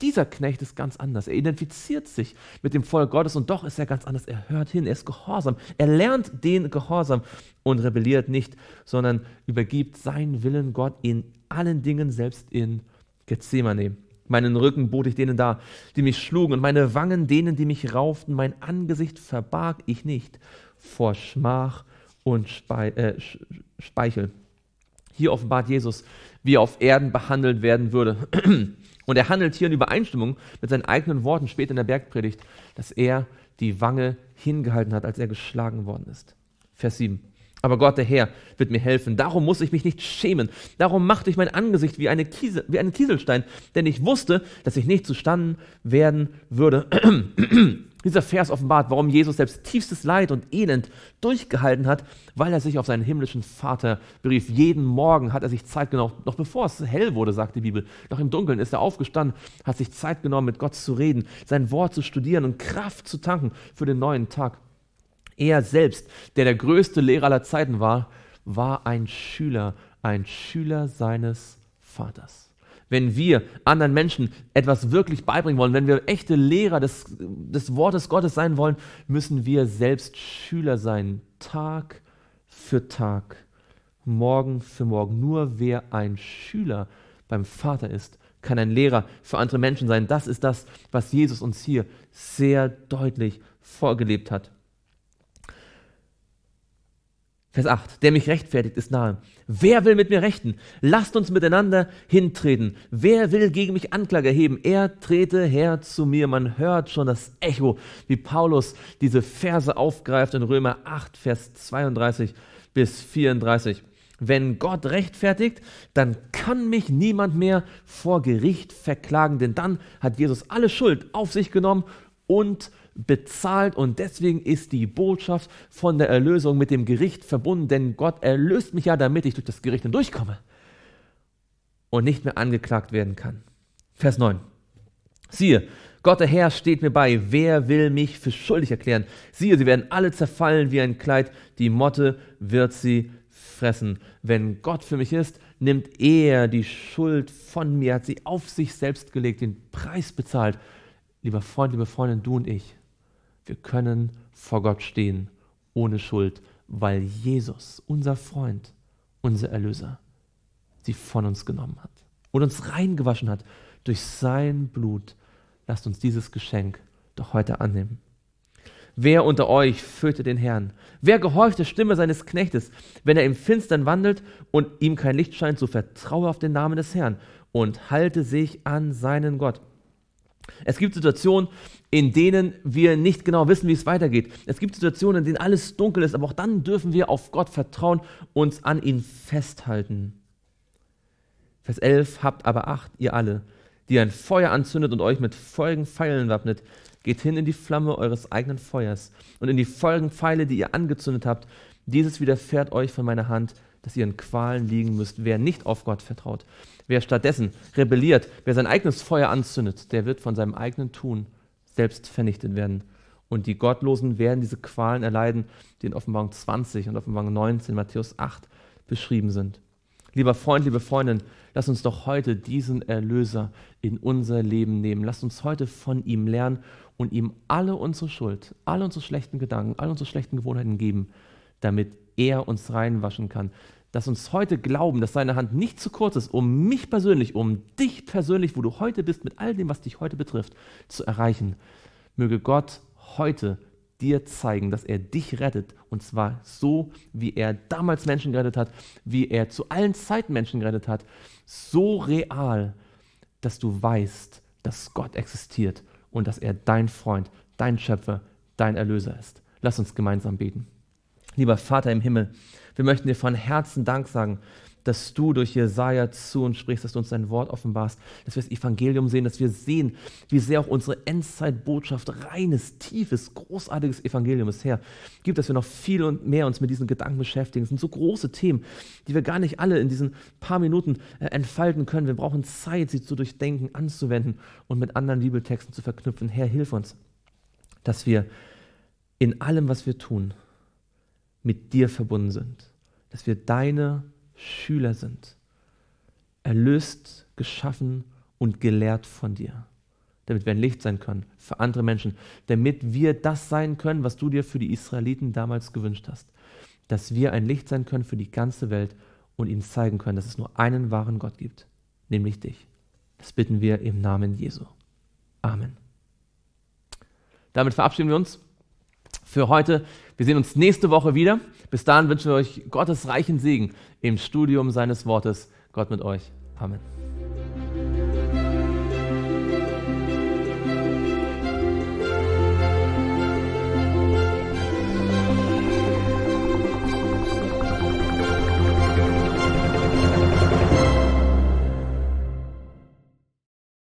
dieser Knecht ist ganz anders. Er identifiziert sich mit dem Volk Gottes und doch ist er ganz anders. Er hört hin, er ist gehorsam. Er lernt den Gehorsam und rebelliert nicht, sondern übergibt seinen Willen Gott in allen Dingen, selbst in Gott. Gethsemane. Meinen Rücken bot ich denen dar, die mich schlugen, und meine Wangen denen, die mich rauften. Mein Angesicht verbarg ich nicht vor Schmach und Spe äh, Speichel. Hier offenbart Jesus, wie er auf Erden behandelt werden würde. Und er handelt hier in Übereinstimmung mit seinen eigenen Worten später in der Bergpredigt, dass er die Wange hingehalten hat, als er geschlagen worden ist. Vers 7. Aber Gott, der Herr, wird mir helfen. Darum muss ich mich nicht schämen. Darum machte ich mein Angesicht wie, eine Kiesel, wie einen Kieselstein, denn ich wusste, dass ich nicht zustanden werden würde. Dieser Vers offenbart, warum Jesus selbst tiefstes Leid und Elend durchgehalten hat, weil er sich auf seinen himmlischen Vater berief. Jeden Morgen hat er sich Zeit genommen, noch bevor es hell wurde, sagt die Bibel. Noch im Dunkeln ist er aufgestanden, hat sich Zeit genommen, mit Gott zu reden, sein Wort zu studieren und Kraft zu tanken für den neuen Tag. Er selbst, der der größte Lehrer aller Zeiten war, war ein Schüler, ein Schüler seines Vaters. Wenn wir anderen Menschen etwas wirklich beibringen wollen, wenn wir echte Lehrer des, des Wortes Gottes sein wollen, müssen wir selbst Schüler sein, Tag für Tag, Morgen für Morgen. Nur wer ein Schüler beim Vater ist, kann ein Lehrer für andere Menschen sein. Das ist das, was Jesus uns hier sehr deutlich vorgelebt hat. Vers 8, der mich rechtfertigt, ist nahe. Wer will mit mir rechten? Lasst uns miteinander hintreten. Wer will gegen mich Anklage erheben? Er trete her zu mir. Man hört schon das Echo, wie Paulus diese Verse aufgreift in Römer 8, Vers 32 bis 34. Wenn Gott rechtfertigt, dann kann mich niemand mehr vor Gericht verklagen, denn dann hat Jesus alle Schuld auf sich genommen und bezahlt und deswegen ist die Botschaft von der Erlösung mit dem Gericht verbunden, denn Gott erlöst mich ja, damit ich durch das Gericht hindurchkomme und nicht mehr angeklagt werden kann. Vers 9. Siehe, Gott der Herr steht mir bei, wer will mich für schuldig erklären? Siehe, sie werden alle zerfallen wie ein Kleid, die Motte wird sie fressen. Wenn Gott für mich ist, nimmt er die Schuld von mir, hat sie auf sich selbst gelegt, den Preis bezahlt. Lieber Freund, liebe Freundin, du und ich, wir können vor Gott stehen ohne Schuld, weil Jesus, unser Freund, unser Erlöser, sie von uns genommen hat und uns reingewaschen hat durch sein Blut. Lasst uns dieses Geschenk doch heute annehmen. Wer unter euch fürchtet den Herrn? Wer gehorcht der Stimme seines Knechtes, wenn er im Finstern wandelt und ihm kein Licht scheint, so vertraue auf den Namen des Herrn und halte sich an seinen Gott. Es gibt Situationen, in denen wir nicht genau wissen, wie es weitergeht. Es gibt Situationen, in denen alles dunkel ist, aber auch dann dürfen wir auf Gott vertrauen, und an ihn festhalten. Vers 11, habt aber Acht, ihr alle, die ein Feuer anzündet und euch mit folgenden Pfeilen wappnet. Geht hin in die Flamme eures eigenen Feuers und in die folgenden Pfeile, die ihr angezündet habt. Dieses widerfährt euch von meiner Hand, dass ihr in Qualen liegen müsst, wer nicht auf Gott vertraut. Wer stattdessen rebelliert, wer sein eigenes Feuer anzündet, der wird von seinem eigenen Tun selbst vernichtet werden. Und die Gottlosen werden diese Qualen erleiden, die in Offenbarung 20 und Offenbarung 19, Matthäus 8 beschrieben sind. Lieber Freund, liebe Freundin, lass uns doch heute diesen Erlöser in unser Leben nehmen. Lass uns heute von ihm lernen und ihm alle unsere Schuld, alle unsere schlechten Gedanken, alle unsere schlechten Gewohnheiten geben, damit er uns reinwaschen kann, dass uns heute glauben, dass seine Hand nicht zu kurz ist, um mich persönlich, um dich persönlich, wo du heute bist, mit all dem, was dich heute betrifft, zu erreichen. Möge Gott heute dir zeigen, dass er dich rettet. Und zwar so, wie er damals Menschen gerettet hat, wie er zu allen Zeiten Menschen gerettet hat. So real, dass du weißt, dass Gott existiert und dass er dein Freund, dein Schöpfer, dein Erlöser ist. Lass uns gemeinsam beten. Lieber Vater im Himmel, wir möchten dir von Herzen Dank sagen, dass du durch Jesaja zu uns sprichst, dass du uns dein Wort offenbarst, dass wir das Evangelium sehen, dass wir sehen, wie sehr auch unsere Endzeitbotschaft reines, tiefes, großartiges Evangelium ist. Herr, gib, dass wir noch viel und mehr uns mit diesen Gedanken beschäftigen. Es sind so große Themen, die wir gar nicht alle in diesen paar Minuten äh, entfalten können. Wir brauchen Zeit, sie zu durchdenken, anzuwenden und mit anderen Bibeltexten zu verknüpfen. Herr, hilf uns, dass wir in allem, was wir tun, mit dir verbunden sind, dass wir deine Schüler sind, erlöst, geschaffen und gelehrt von dir, damit wir ein Licht sein können für andere Menschen, damit wir das sein können, was du dir für die Israeliten damals gewünscht hast, dass wir ein Licht sein können für die ganze Welt und ihnen zeigen können, dass es nur einen wahren Gott gibt, nämlich dich. Das bitten wir im Namen Jesu. Amen. Damit verabschieden wir uns für heute. Wir sehen uns nächste Woche wieder. Bis dahin wünschen wir euch Gottes reichen Segen im Studium seines Wortes. Gott mit euch. Amen.